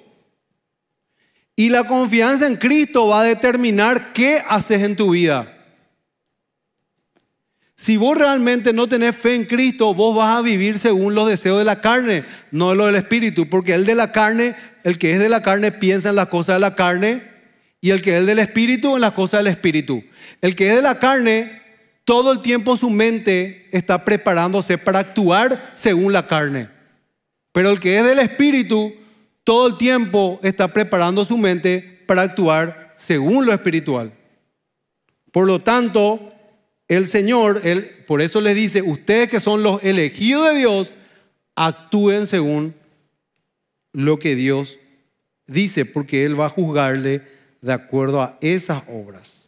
Y la confianza en Cristo va a determinar qué haces en tu vida. Si vos realmente no tenés fe en Cristo, vos vas a vivir según los deseos de la carne, no lo del Espíritu, porque el de la carne, el que es de la carne piensa en las cosas de la carne, y el que es del Espíritu en las cosas del Espíritu. El que es de la carne, todo el tiempo su mente está preparándose para actuar según la carne. Pero el que es del Espíritu, todo el tiempo está preparando su mente para actuar según lo espiritual. Por lo tanto, el Señor, él, por eso les dice, ustedes que son los elegidos de Dios, actúen según lo que Dios dice, porque Él va a juzgarle de acuerdo a esas obras.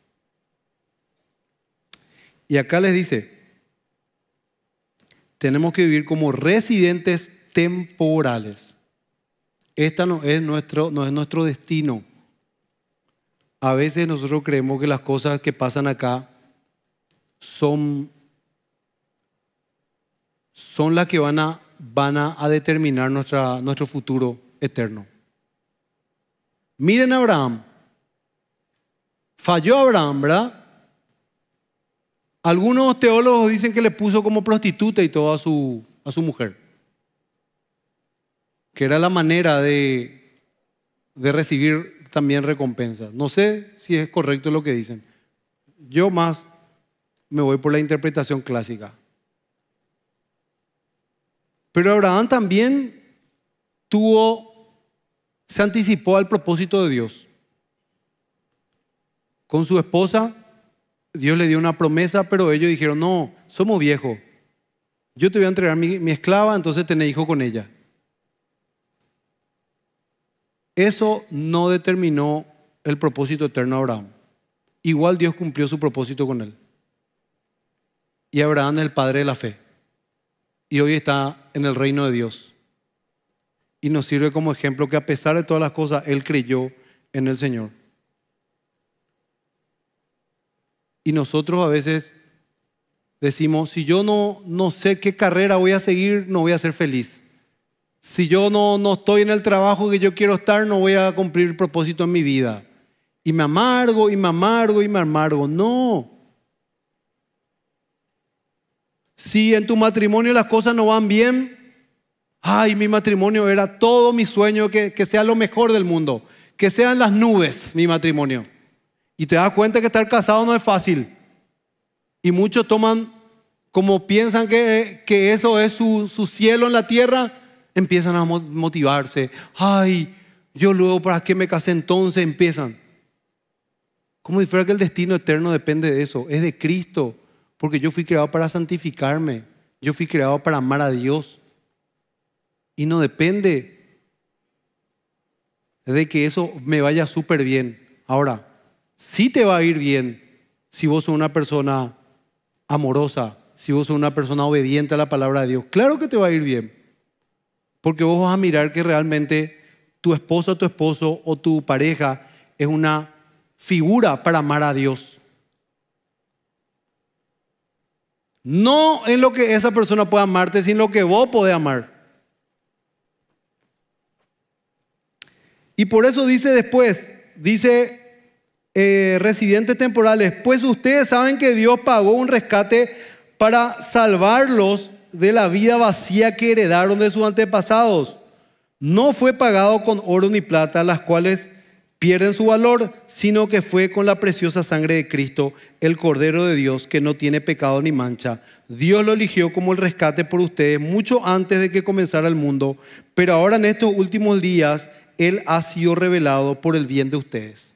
Y acá les dice, tenemos que vivir como residentes temporales. Esta no es nuestro, no es nuestro destino. A veces nosotros creemos que las cosas que pasan acá son, son las que van a, a determinar nuestro futuro eterno. Miren a Abraham. Falló Abraham, ¿verdad? Algunos teólogos dicen que le puso como prostituta y todo a su, a su mujer. Que era la manera de, de recibir también recompensas. No sé si es correcto lo que dicen. Yo más me voy por la interpretación clásica. Pero Abraham también tuvo, se anticipó al propósito de Dios. Con su esposa, Dios le dio una promesa, pero ellos dijeron, no, somos viejos. Yo te voy a entregar mi, esclava, entonces tenés hijo con ella. Eso no determinó el propósito eterno de Abraham. Igual Dios cumplió su propósito con él. Y Abraham el padre de la fe. Y hoy está en el reino de Dios. Y nos sirve como ejemplo que a pesar de todas las cosas, él creyó en el Señor. Y nosotros a veces decimos, si yo no, no sé qué carrera voy a seguir, no voy a ser feliz. Si yo no, no estoy en el trabajo que yo quiero estar, no voy a cumplir el propósito en mi vida. Y me amargo, y me amargo, y me amargo. No, Si en tu matrimonio las cosas no van bien, ay, mi matrimonio era todo mi sueño que, sea lo mejor del mundo, que sean las nubes mi matrimonio. Y te das cuenta que estar casado no es fácil. Y muchos toman como piensan que, que eso es su, su, cielo en la tierra, empiezan a motivarse. Ay, yo luego, ¿para qué me casé entonces? Empiezan. Como si fuera que el destino eterno depende de eso, es de Cristo. Porque yo fui creado para santificarme. Yo fui creado para amar a Dios. Y no depende de que eso me vaya súper bien. Ahora, sí te va a ir bien si vos sos una persona amorosa, si vos sos una persona obediente a la palabra de Dios. Claro que te va a ir bien. Porque vos vas a mirar que realmente tu esposo, tu esposo o tu pareja es una figura para amar a Dios. No en lo que esa persona pueda amarte, sino en lo que vos podés amar. Y por eso dice después, dice eh, residentes temporales, pues ustedes saben que Dios pagó un rescate para salvarlos de la vida vacía que heredaron de sus antepasados. No fue pagado con oro ni plata, las cuales pierden su valor, sino que fue con la preciosa sangre de Cristo, el Cordero de Dios, que no tiene pecado ni mancha. Dios lo eligió como el rescate por ustedes mucho antes de que comenzara el mundo, pero ahora en estos últimos días Él ha sido revelado por el bien de ustedes.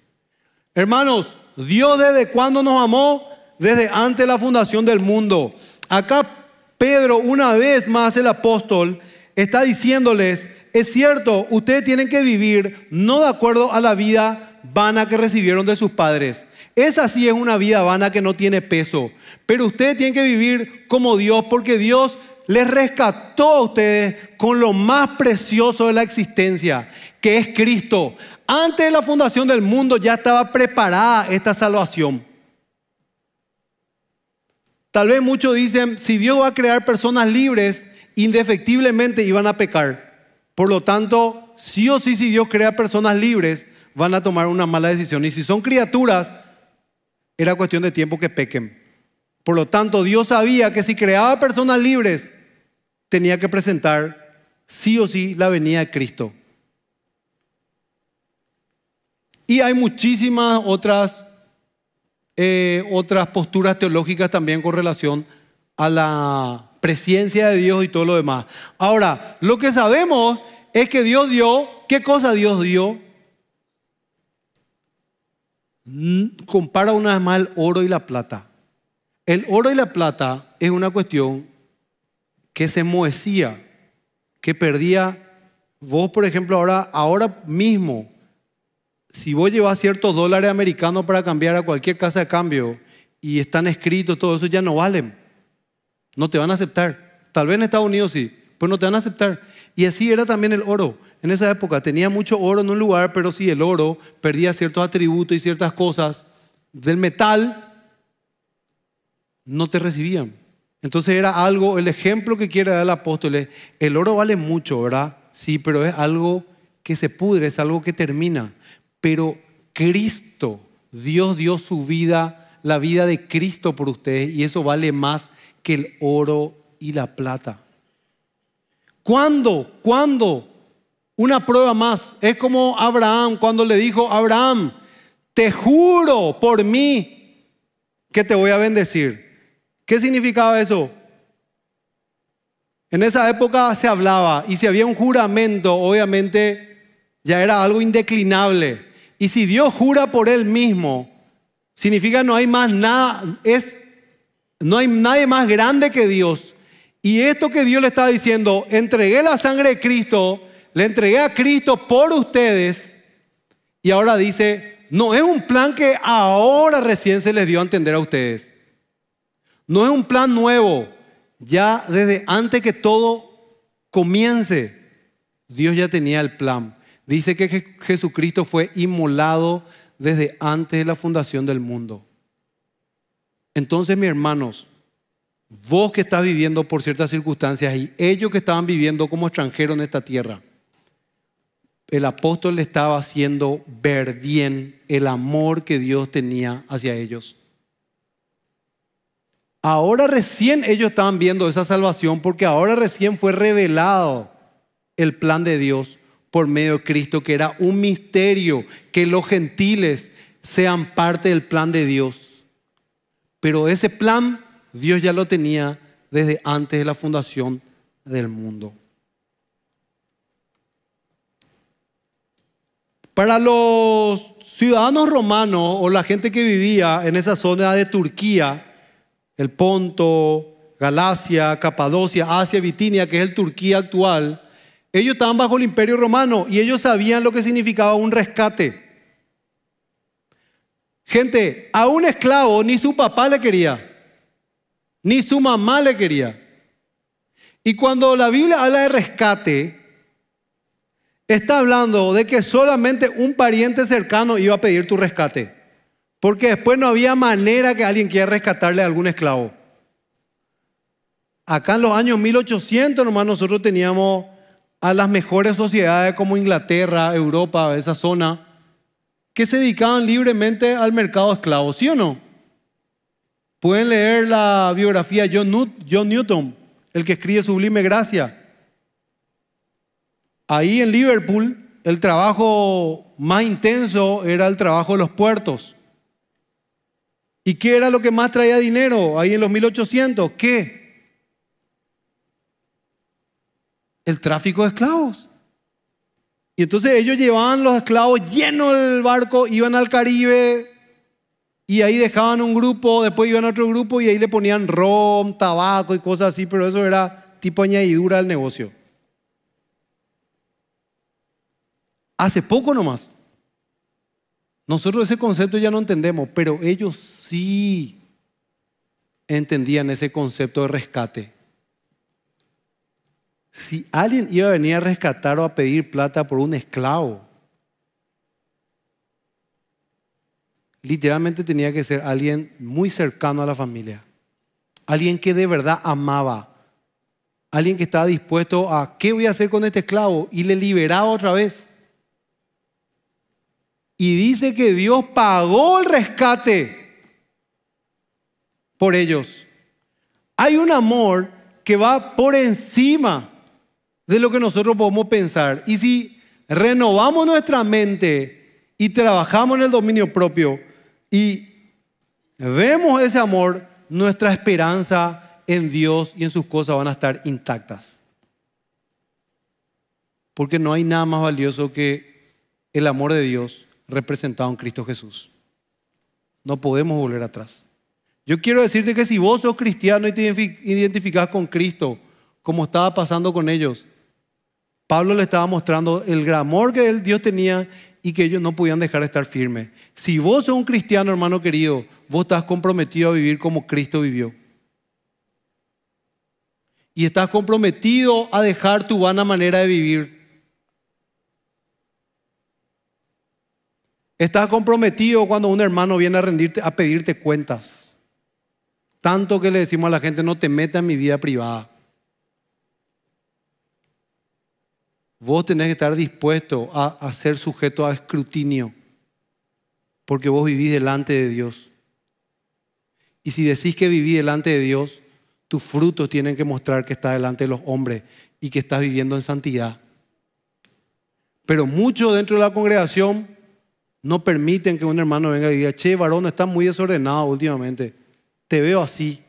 Hermanos, Dios desde cuándo nos amó? Desde antes de la fundación del mundo. Acá Pedro, una vez más el apóstol, está diciéndoles, es cierto, ustedes tienen que vivir no de acuerdo a la vida vana que recibieron de sus padres. Esa sí es una vida vana que no tiene peso. Pero ustedes tienen que vivir como Dios porque Dios les rescató a ustedes con lo más precioso de la existencia, que es Cristo. Antes de la fundación del mundo ya estaba preparada esta salvación. Tal vez muchos dicen, si Dios va a crear personas libres, indefectiblemente iban a pecar. Por lo tanto, sí o sí, si Dios crea personas libres, van a tomar una mala decisión. Y si son criaturas, era cuestión de tiempo que pequen. Por lo tanto, Dios sabía que si creaba personas libres, tenía que presentar sí o sí la venida de Cristo. Y hay muchísimas otras, eh, otras posturas teológicas también con relación a la presencia de Dios y todo lo demás. Ahora, lo que sabemos es que Dios dio, ¿qué cosa Dios dio? Mm, compara una vez más el oro y la plata. El oro y la plata es una cuestión que se moecía, que perdía. Vos, por ejemplo, ahora, ahora mismo, si vos llevas ciertos dólares americanos para cambiar a cualquier casa de cambio y están escritos, todo eso ya no valen no te van a aceptar. Tal vez en Estados Unidos sí, pero no te van a aceptar. Y así era también el oro. En esa época tenía mucho oro en un lugar, pero sí, el oro perdía ciertos atributos y ciertas cosas del metal, no te recibían. Entonces era algo, el ejemplo que quiere dar el apóstol es, el oro vale mucho, ¿verdad? Sí, pero es algo que se pudre, es algo que termina. Pero Cristo, Dios dio su vida, la vida de Cristo por ustedes, y eso vale más que el oro y la plata. ¿Cuándo? ¿Cuándo? Una prueba más. Es como Abraham cuando le dijo, Abraham, te juro por mí que te voy a bendecir. ¿Qué significaba eso? En esa época se hablaba y si había un juramento, obviamente ya era algo indeclinable. Y si Dios jura por él mismo, significa no hay más nada, es no hay nadie más grande que Dios. Y esto que Dios le estaba diciendo, entregué la sangre de Cristo, le entregué a Cristo por ustedes. Y ahora dice, no es un plan que ahora recién se les dio a entender a ustedes. No es un plan nuevo. Ya desde antes que todo comience, Dios ya tenía el plan. Dice que Jesucristo fue inmolado desde antes de la fundación del mundo. Entonces, mis hermanos, vos que estás viviendo por ciertas circunstancias y ellos que estaban viviendo como extranjeros en esta tierra, el apóstol le estaba haciendo ver bien el amor que Dios tenía hacia ellos. Ahora recién ellos estaban viendo esa salvación porque ahora recién fue revelado el plan de Dios por medio de Cristo, que era un misterio que los gentiles sean parte del plan de Dios. Pero ese plan Dios ya lo tenía desde antes de la fundación del mundo. Para los ciudadanos romanos o la gente que vivía en esa zona de Turquía, el Ponto, Galacia, Capadocia, Asia, Bitinia, que es el Turquía actual, ellos estaban bajo el imperio romano y ellos sabían lo que significaba un rescate. Gente, a un esclavo ni su papá le quería, ni su mamá le quería. Y cuando la Biblia habla de rescate, está hablando de que solamente un pariente cercano iba a pedir tu rescate. Porque después no había manera que alguien quiera rescatarle a algún esclavo. Acá en los años 1800 nomás nosotros teníamos a las mejores sociedades como Inglaterra, Europa, esa zona, que se dedicaban libremente al mercado esclavo, ¿sí o no? Pueden leer la biografía de John Newton, el que escribe Sublime Gracia. Ahí en Liverpool, el trabajo más intenso era el trabajo de los puertos. ¿Y qué era lo que más traía dinero ahí en los 1800? ¿Qué? El tráfico de esclavos. Y entonces ellos llevaban los esclavos llenos del barco, iban al Caribe y ahí dejaban un grupo, después iban a otro grupo y ahí le ponían rom, tabaco y cosas así, pero eso era tipo añadidura al negocio. Hace poco nomás. Nosotros ese concepto ya no entendemos, pero ellos sí entendían ese concepto de rescate si alguien iba a venir a rescatar o a pedir plata por un esclavo, literalmente tenía que ser alguien muy cercano a la familia, alguien que de verdad amaba, alguien que estaba dispuesto a, ¿qué voy a hacer con este esclavo? Y le liberaba otra vez. Y dice que Dios pagó el rescate por ellos. Hay un amor que va por encima de lo que nosotros podemos pensar. Y si renovamos nuestra mente y trabajamos en el dominio propio y vemos ese amor, nuestra esperanza en Dios y en sus cosas van a estar intactas. Porque no hay nada más valioso que el amor de Dios representado en Cristo Jesús. No podemos volver atrás. Yo quiero decirte que si vos sos cristiano y te identificás con Cristo, como estaba pasando con ellos, Pablo le estaba mostrando el gran amor que Dios tenía y que ellos no podían dejar de estar firmes. Si vos sos un cristiano, hermano querido, vos estás comprometido a vivir como Cristo vivió. Y estás comprometido a dejar tu vana manera de vivir. Estás comprometido cuando un hermano viene a rendirte, a pedirte cuentas. Tanto que le decimos a la gente, no te metas en mi vida privada. Vos tenés que estar dispuesto a, ser sujeto a escrutinio, porque vos vivís delante de Dios. Y si decís que vivís delante de Dios, tus frutos tienen que mostrar que estás delante de los hombres y que estás viviendo en santidad. Pero muchos dentro de la congregación no permiten que un hermano venga y diga, che, varón, estás muy desordenado últimamente, te veo así.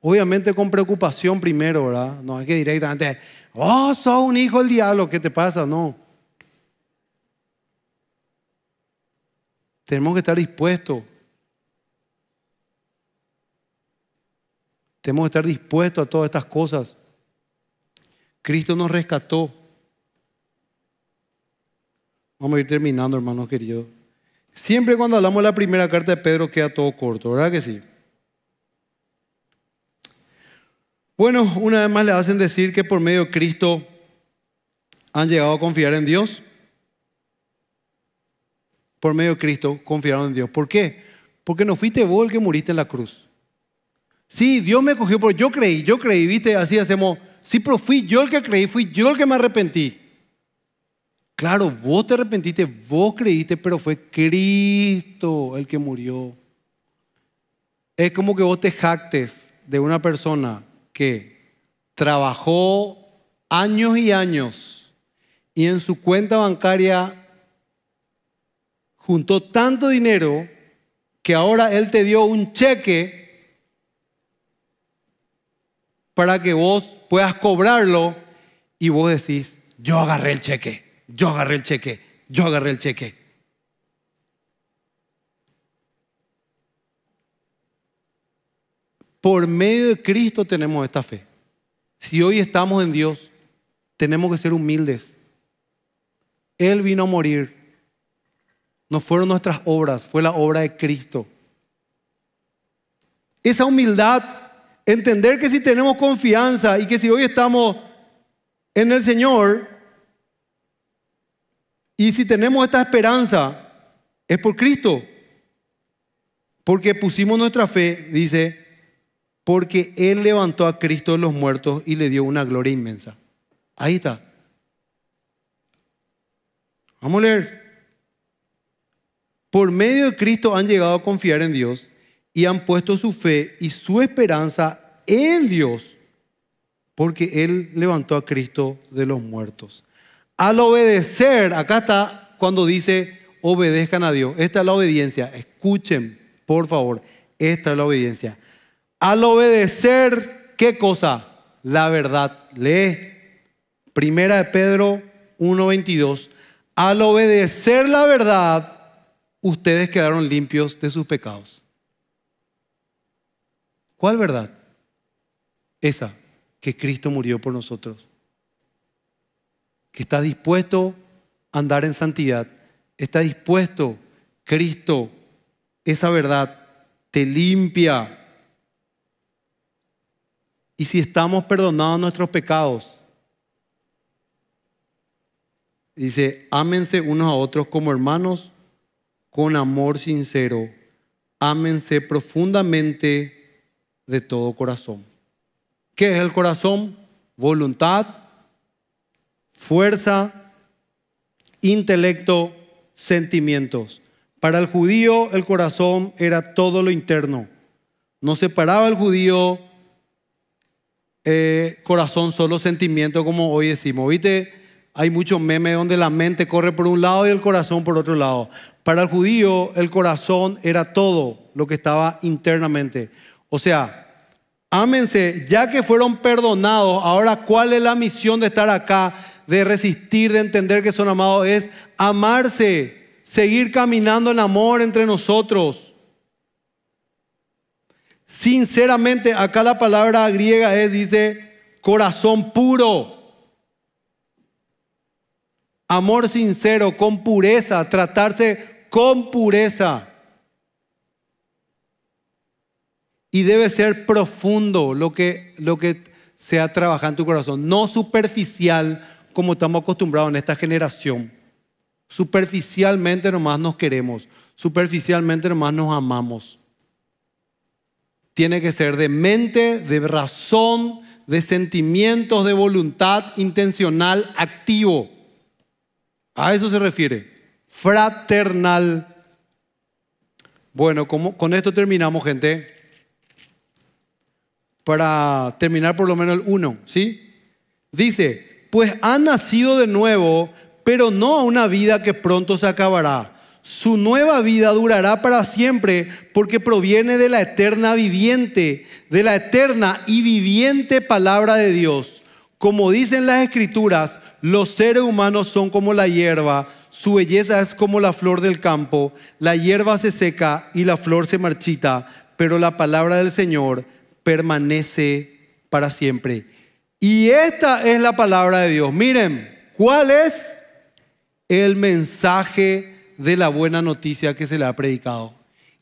Obviamente con preocupación primero, ¿verdad? No es que directamente oh, soy un hijo del diablo, ¿qué te pasa? No. Tenemos que estar dispuestos. Tenemos que estar dispuestos a todas estas cosas. Cristo nos rescató. Vamos a ir terminando, hermanos queridos. Siempre cuando hablamos de la primera carta de Pedro queda todo corto, ¿verdad que sí? Bueno, una vez más le hacen decir que por medio de Cristo han llegado a confiar en Dios. Por medio de Cristo confiaron en Dios. ¿Por qué? Porque no fuiste vos el que muriste en la cruz. Sí, Dios me cogió, pero yo creí, yo creí, viste, así hacemos. Sí, pero fui yo el que creí, fui yo el que me arrepentí. Claro, vos te arrepentiste, vos creíste, pero fue Cristo el que murió. Es como que vos te jactes de una persona que trabajó años y años y en su cuenta bancaria juntó tanto dinero que ahora Él te dio un cheque para que vos puedas cobrarlo y vos decís, yo agarré el cheque, yo agarré el cheque, yo agarré el cheque. Por medio de Cristo tenemos esta fe. Si hoy estamos en Dios, tenemos que ser humildes. Él vino a morir. No fueron nuestras obras, fue la obra de Cristo. Esa humildad, entender que si tenemos confianza y que si hoy estamos en el Señor y si tenemos esta esperanza, es por Cristo. Porque pusimos nuestra fe, dice, porque Él levantó a Cristo de los muertos y le dio una gloria inmensa. Ahí está. Vamos a leer. Por medio de Cristo han llegado a confiar en Dios y han puesto su fe y su esperanza en Dios, porque Él levantó a Cristo de los muertos. Al obedecer, acá está cuando dice obedezcan a Dios. Esta es la obediencia. Escuchen, por favor. Esta es la obediencia al obedecer, ¿qué cosa? La verdad. Lee. Primera de Pedro 1.22. Al obedecer la verdad, ustedes quedaron limpios de sus pecados. ¿Cuál verdad? Esa, que Cristo murió por nosotros. Que está dispuesto a andar en santidad. Está dispuesto, Cristo, esa verdad te limpia y si estamos perdonados nuestros pecados. Dice, ámense unos a otros como hermanos con amor sincero. Ámense profundamente de todo corazón. ¿Qué es el corazón? Voluntad, fuerza, intelecto, sentimientos. Para el judío el corazón era todo lo interno. No separaba el judío eh, corazón, solo sentimiento, como hoy decimos. ¿Viste? Hay muchos memes donde la mente corre por un lado y el corazón por otro lado. Para el judío, el corazón era todo lo que estaba internamente. O sea, ámense, ya que fueron perdonados, ahora cuál es la misión de estar acá, de resistir, de entender que son amados, es amarse, seguir caminando en amor entre nosotros. Sinceramente, acá la palabra griega es, dice, corazón puro. Amor sincero, con pureza, tratarse con pureza. Y debe ser profundo lo que, lo que se ha en tu corazón, no superficial como estamos acostumbrados en esta generación. Superficialmente nomás nos queremos, superficialmente nomás nos amamos tiene que ser de mente, de razón, de sentimientos, de voluntad intencional, activo. A eso se refiere. Fraternal. Bueno, con esto terminamos, gente. Para terminar por lo menos el uno. ¿sí? Dice, pues ha nacido de nuevo, pero no a una vida que pronto se acabará su nueva vida durará para siempre porque proviene de la eterna viviente, de la eterna y viviente palabra de Dios. Como dicen las escrituras, los seres humanos son como la hierba, su belleza es como la flor del campo, la hierba se seca y la flor se marchita, pero la palabra del Señor permanece para siempre. Y esta es la palabra de Dios. Miren, ¿cuál es el mensaje de la buena noticia que se le ha predicado.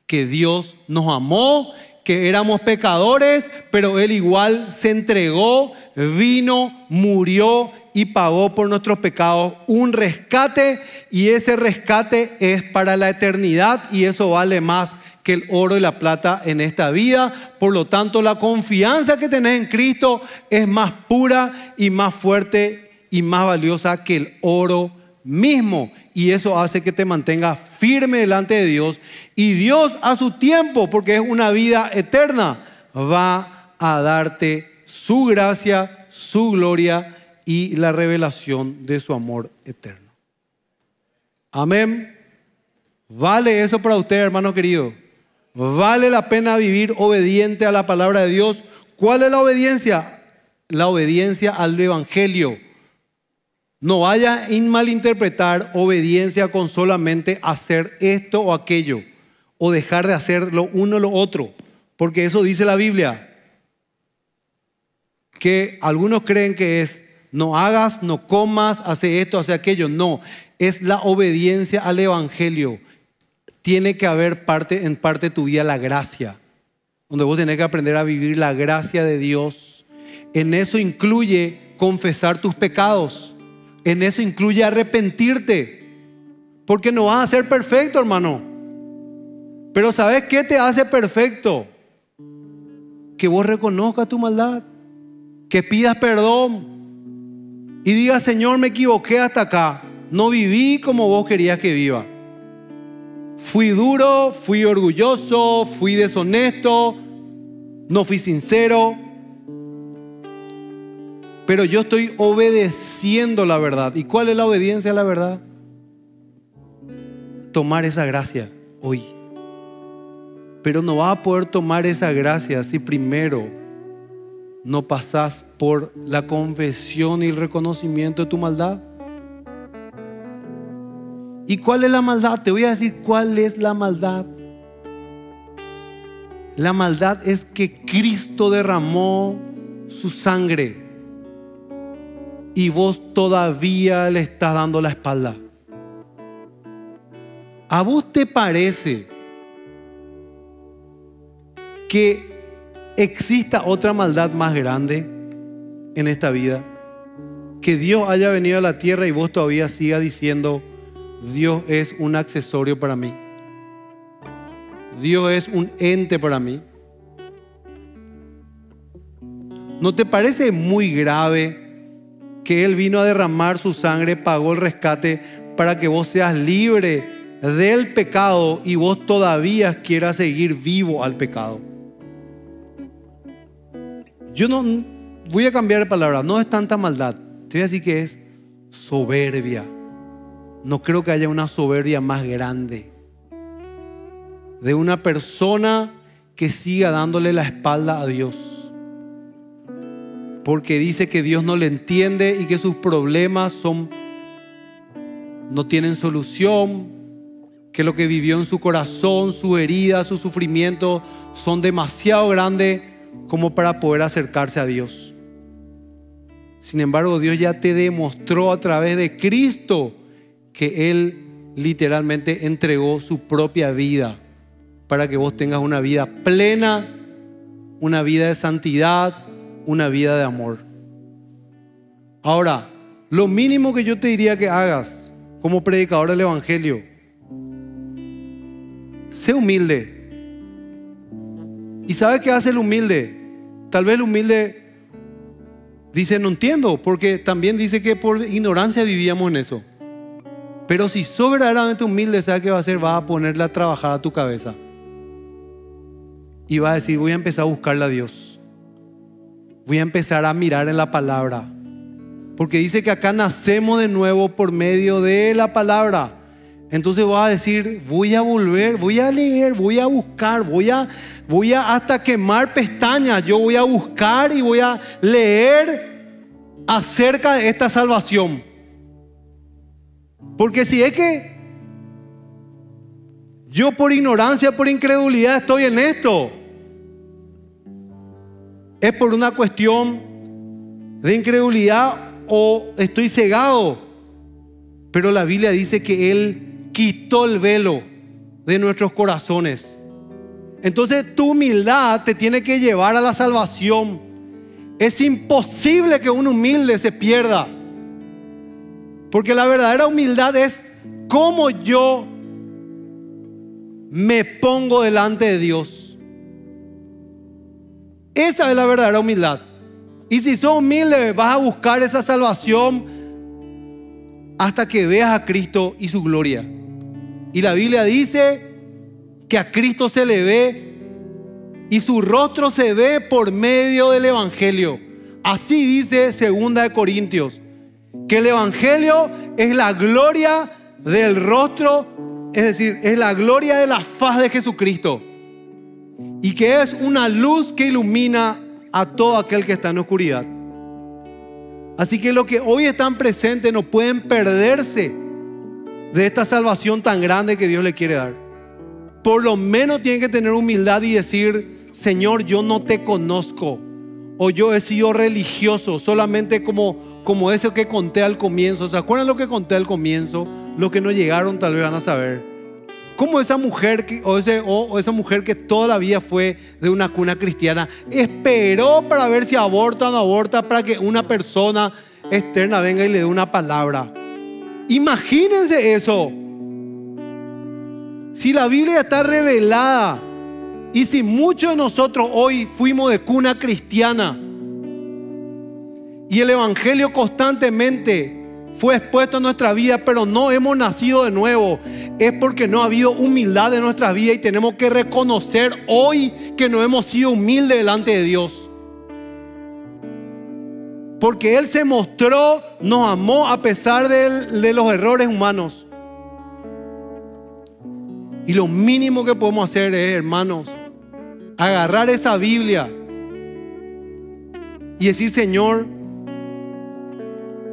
Que Dios nos amó, que éramos pecadores, pero Él igual se entregó, vino, murió y pagó por nuestros pecados un rescate y ese rescate es para la eternidad y eso vale más que el oro y la plata en esta vida. Por lo tanto, la confianza que tenés en Cristo es más pura y más fuerte y más valiosa que el oro mismo. Y eso hace que te mantengas firme delante de Dios. Y Dios a su tiempo, porque es una vida eterna, va a darte su gracia, su gloria y la revelación de su amor eterno. Amén. ¿Vale eso para usted, hermano querido? ¿Vale la pena vivir obediente a la palabra de Dios? ¿Cuál es la obediencia? La obediencia al Evangelio. No vaya a malinterpretar obediencia con solamente hacer esto o aquello o dejar de hacer lo uno o lo otro, porque eso dice la Biblia. Que algunos creen que es no hagas, no comas, hace esto, hace aquello. No, es la obediencia al Evangelio. Tiene que haber parte, en parte de tu vida la gracia, donde vos tenés que aprender a vivir la gracia de Dios. En eso incluye confesar tus pecados en eso incluye arrepentirte. Porque no vas a ser perfecto, hermano. Pero ¿sabes qué te hace perfecto? Que vos reconozcas tu maldad, que pidas perdón y digas, Señor, me equivoqué hasta acá. No viví como vos querías que viva. Fui duro, fui orgulloso, fui deshonesto, no fui sincero, pero yo estoy obedeciendo la verdad. ¿Y cuál es la obediencia a la verdad? Tomar esa gracia hoy. Pero no vas a poder tomar esa gracia si primero no pasas por la confesión y el reconocimiento de tu maldad. ¿Y cuál es la maldad? Te voy a decir cuál es la maldad. La maldad es que Cristo derramó su sangre y vos todavía le estás dando la espalda. ¿A vos te parece que exista otra maldad más grande en esta vida? Que Dios haya venido a la tierra y vos todavía siga diciendo, Dios es un accesorio para mí. Dios es un ente para mí. ¿No te parece muy grave? que Él vino a derramar su sangre, pagó el rescate para que vos seas libre del pecado y vos todavía quieras seguir vivo al pecado. Yo no voy a cambiar de palabra, no es tanta maldad, te voy a decir que es soberbia. No creo que haya una soberbia más grande de una persona que siga dándole la espalda a Dios porque dice que Dios no le entiende y que sus problemas son no tienen solución, que lo que vivió en su corazón, su herida, su sufrimiento son demasiado grandes como para poder acercarse a Dios. Sin embargo, Dios ya te demostró a través de Cristo que Él literalmente entregó su propia vida para que vos tengas una vida plena, una vida de santidad, una vida de amor. Ahora, lo mínimo que yo te diría que hagas como predicador del Evangelio, sé humilde. ¿Y sabes qué hace el humilde? Tal vez el humilde dice, no entiendo, porque también dice que por ignorancia vivíamos en eso. Pero si sos verdaderamente humilde, ¿sabes qué va a hacer? va a ponerle a trabajar a tu cabeza. Y va a decir, voy a empezar a buscarle a Dios voy a empezar a mirar en la palabra. Porque dice que acá nacemos de nuevo por medio de la palabra. Entonces voy a decir, voy a volver, voy a leer, voy a buscar, voy a, voy a hasta quemar pestañas. Yo voy a buscar y voy a leer acerca de esta salvación. Porque si es que yo por ignorancia, por incredulidad estoy en esto. ¿Es por una cuestión de incredulidad o estoy cegado? Pero la Biblia dice que Él quitó el velo de nuestros corazones. Entonces tu humildad te tiene que llevar a la salvación. Es imposible que un humilde se pierda. Porque la verdadera humildad es cómo yo me pongo delante de Dios. Esa es la verdadera humildad. Y si sos humilde, vas a buscar esa salvación hasta que veas a Cristo y su gloria. Y la Biblia dice que a Cristo se le ve y su rostro se ve por medio del Evangelio. Así dice Segunda de Corintios, que el Evangelio es la gloria del rostro, es decir, es la gloria de la faz de Jesucristo y que es una luz que ilumina a todo aquel que está en oscuridad. Así que los que hoy están presentes no pueden perderse de esta salvación tan grande que Dios le quiere dar. Por lo menos tienen que tener humildad y decir, Señor, yo no te conozco. O yo he sido religioso solamente como, como eso que conté al comienzo. ¿Se acuerdan lo que conté al comienzo? Los que no llegaron tal vez van a saber. ¿Cómo esa mujer que, o, esa mujer que todavía fue de una cuna cristiana esperó para ver si aborta o no aborta para que una persona externa venga y le dé una palabra? Imagínense eso. Si la Biblia está revelada y si muchos de nosotros hoy fuimos de cuna cristiana y el Evangelio constantemente fue expuesto en nuestra vida, pero no hemos nacido de nuevo es porque no ha habido humildad en nuestras vidas y tenemos que reconocer hoy que no hemos sido humildes delante de Dios. Porque Él se mostró, nos amó a pesar de, los errores humanos. Y lo mínimo que podemos hacer es, hermanos, agarrar esa Biblia y decir, Señor,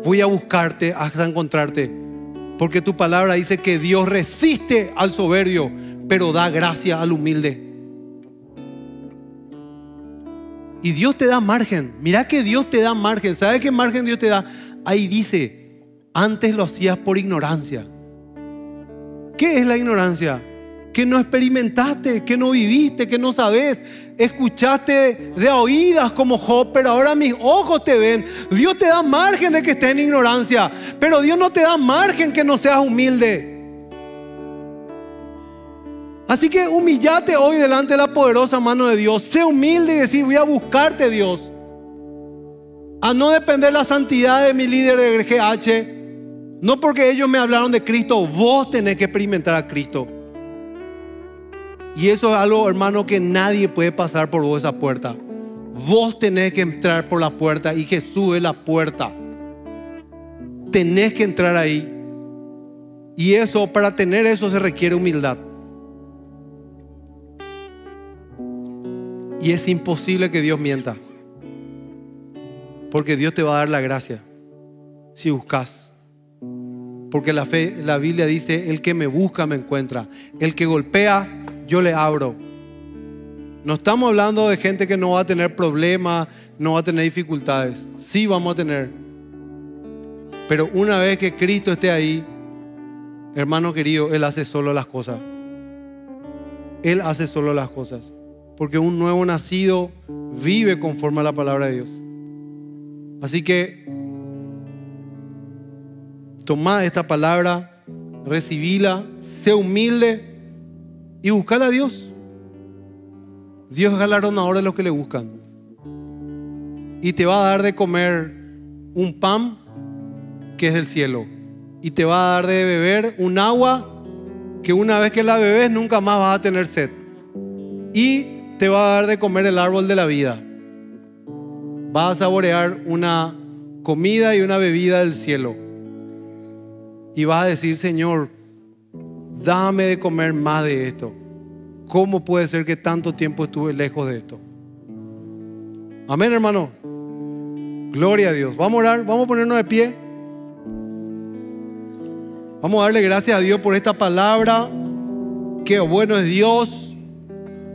voy a buscarte hasta encontrarte porque tu palabra dice que Dios resiste al soberbio, pero da gracia al humilde. Y Dios te da margen. mira que Dios te da margen. ¿Sabes qué margen Dios te da? Ahí dice, antes lo hacías por ignorancia. ¿Qué es la ignorancia? Que no experimentaste, que no viviste, que no sabes, escuchaste de oídas como Job, pero ahora mis ojos te ven. Dios te da margen de que estés en ignorancia, pero Dios no te da margen que no seas humilde. Así que humillate hoy delante de la poderosa mano de Dios. Sé humilde y decir, voy a buscarte Dios. A no depender la santidad de mi líder de GH. No porque ellos me hablaron de Cristo, vos tenés que experimentar a Cristo. Y eso es algo, hermano, que nadie puede pasar por vos esa puerta. Vos tenés que entrar por la puerta y Jesús es la puerta. Tenés que entrar ahí. Y eso, para tener eso se requiere humildad. Y es imposible que Dios mienta. Porque Dios te va a dar la gracia si buscas. Porque la fe, la Biblia dice, el que me busca me encuentra. El que golpea yo le abro. No estamos hablando de gente que no va a tener problemas, no va a tener dificultades. Sí vamos a tener. Pero una vez que Cristo esté ahí, hermano querido, Él hace solo las cosas. Él hace solo las cosas. Porque un nuevo nacido vive conforme a la palabra de Dios. Así que toma esta palabra, recibila, sé humilde y buscar a Dios. Dios galaron ahora los que le buscan. Y te va a dar de comer un pan que es del cielo. Y te va a dar de beber un agua que una vez que la bebes nunca más vas a tener sed. Y te va a dar de comer el árbol de la vida. Vas a saborear una comida y una bebida del cielo. Y vas a decir, Señor, dame de comer más de esto. ¿Cómo puede ser que tanto tiempo estuve lejos de esto? Amén, hermano. Gloria a Dios. Vamos a orar, vamos a ponernos de pie. Vamos a darle gracias a Dios por esta palabra. Qué bueno es Dios.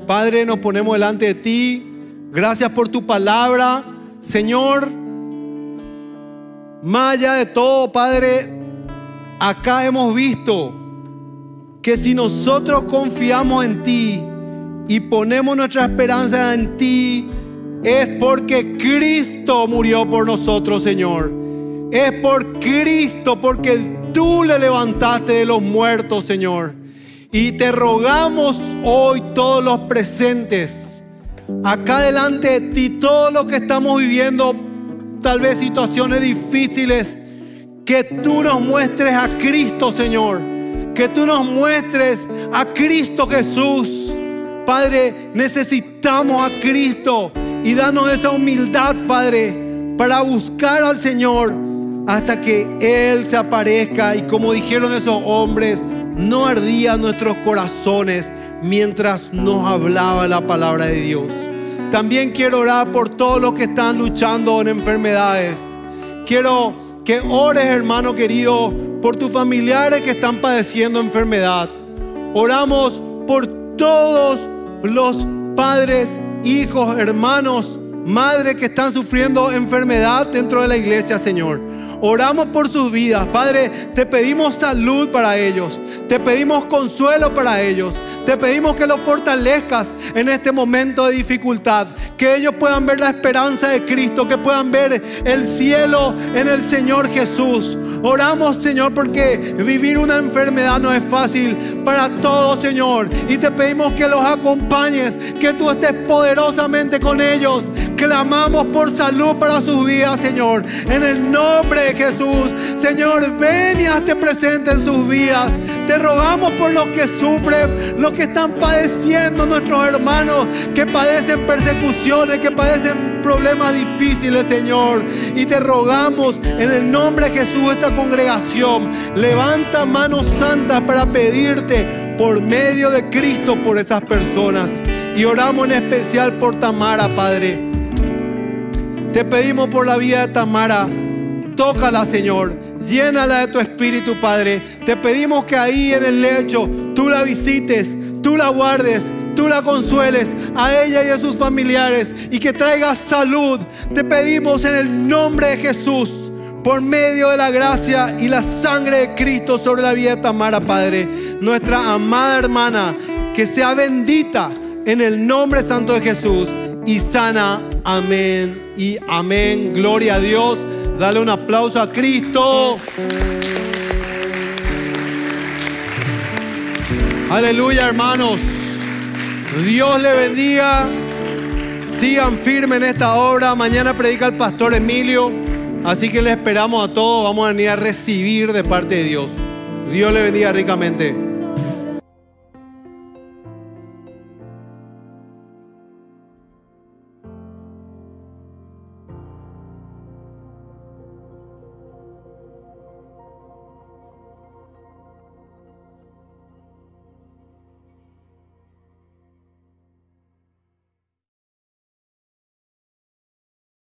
Padre, nos ponemos delante de ti. Gracias por tu palabra. Señor, más allá de todo, Padre, acá hemos visto que si nosotros confiamos en ti y ponemos nuestra esperanza en ti, es porque Cristo murió por nosotros, Señor. Es por Cristo, porque tú le levantaste de los muertos, Señor. Y te rogamos hoy todos los presentes, acá delante de ti, todo lo que estamos viviendo, tal vez situaciones difíciles, que tú nos muestres a Cristo, Señor que tú nos muestres a Cristo Jesús. Padre, necesitamos a Cristo y danos esa humildad, Padre, para buscar al Señor hasta que Él se aparezca. Y como dijeron esos hombres, no ardían nuestros corazones mientras nos hablaba la palabra de Dios. También quiero orar por todos los que están luchando en enfermedades. Quiero que ores, hermano querido, por tus familiares que están padeciendo enfermedad. Oramos por todos los padres, hijos, hermanos, madres que están sufriendo enfermedad dentro de la iglesia, Señor. Oramos por sus vidas, Padre. Te pedimos salud para ellos. Te pedimos consuelo para ellos. Te pedimos que los fortalezcas en este momento de dificultad. Que ellos puedan ver la esperanza de Cristo. Que puedan ver el cielo en el Señor Jesús. Oramos, Señor, porque vivir una enfermedad no es fácil para todos, Señor. Y te pedimos que los acompañes, que tú estés poderosamente con ellos. Clamamos por salud para sus vidas, Señor. En el nombre de Jesús, Señor, ven y hazte presente en sus vidas. Te rogamos por los que sufren, los que están padeciendo, nuestros hermanos, que padecen persecuciones, que padecen problemas difíciles, Señor. Y te rogamos en el nombre de Jesús esta congregación levanta manos santas para pedirte por medio de Cristo por esas personas. Y oramos en especial por Tamara, Padre. Te pedimos por la vida de Tamara. Tócala, Señor. Llénala de tu espíritu, Padre. Te pedimos que ahí en el lecho tú la visites, tú la guardes, tú la consueles a ella y a sus familiares y que traigas salud. Te pedimos en el nombre de Jesús por medio de la gracia y la sangre de Cristo sobre la vida de Tamara, Padre, nuestra amada hermana, que sea bendita en el nombre santo de Jesús y sana. Amén y amén. Gloria a Dios. Dale un aplauso a Cristo. Aleluya, hermanos. Dios le bendiga. Sigan firme en esta obra. Mañana predica el pastor Emilio. Así que le esperamos a todos, vamos a venir a recibir de parte de Dios. Dios le bendiga ricamente.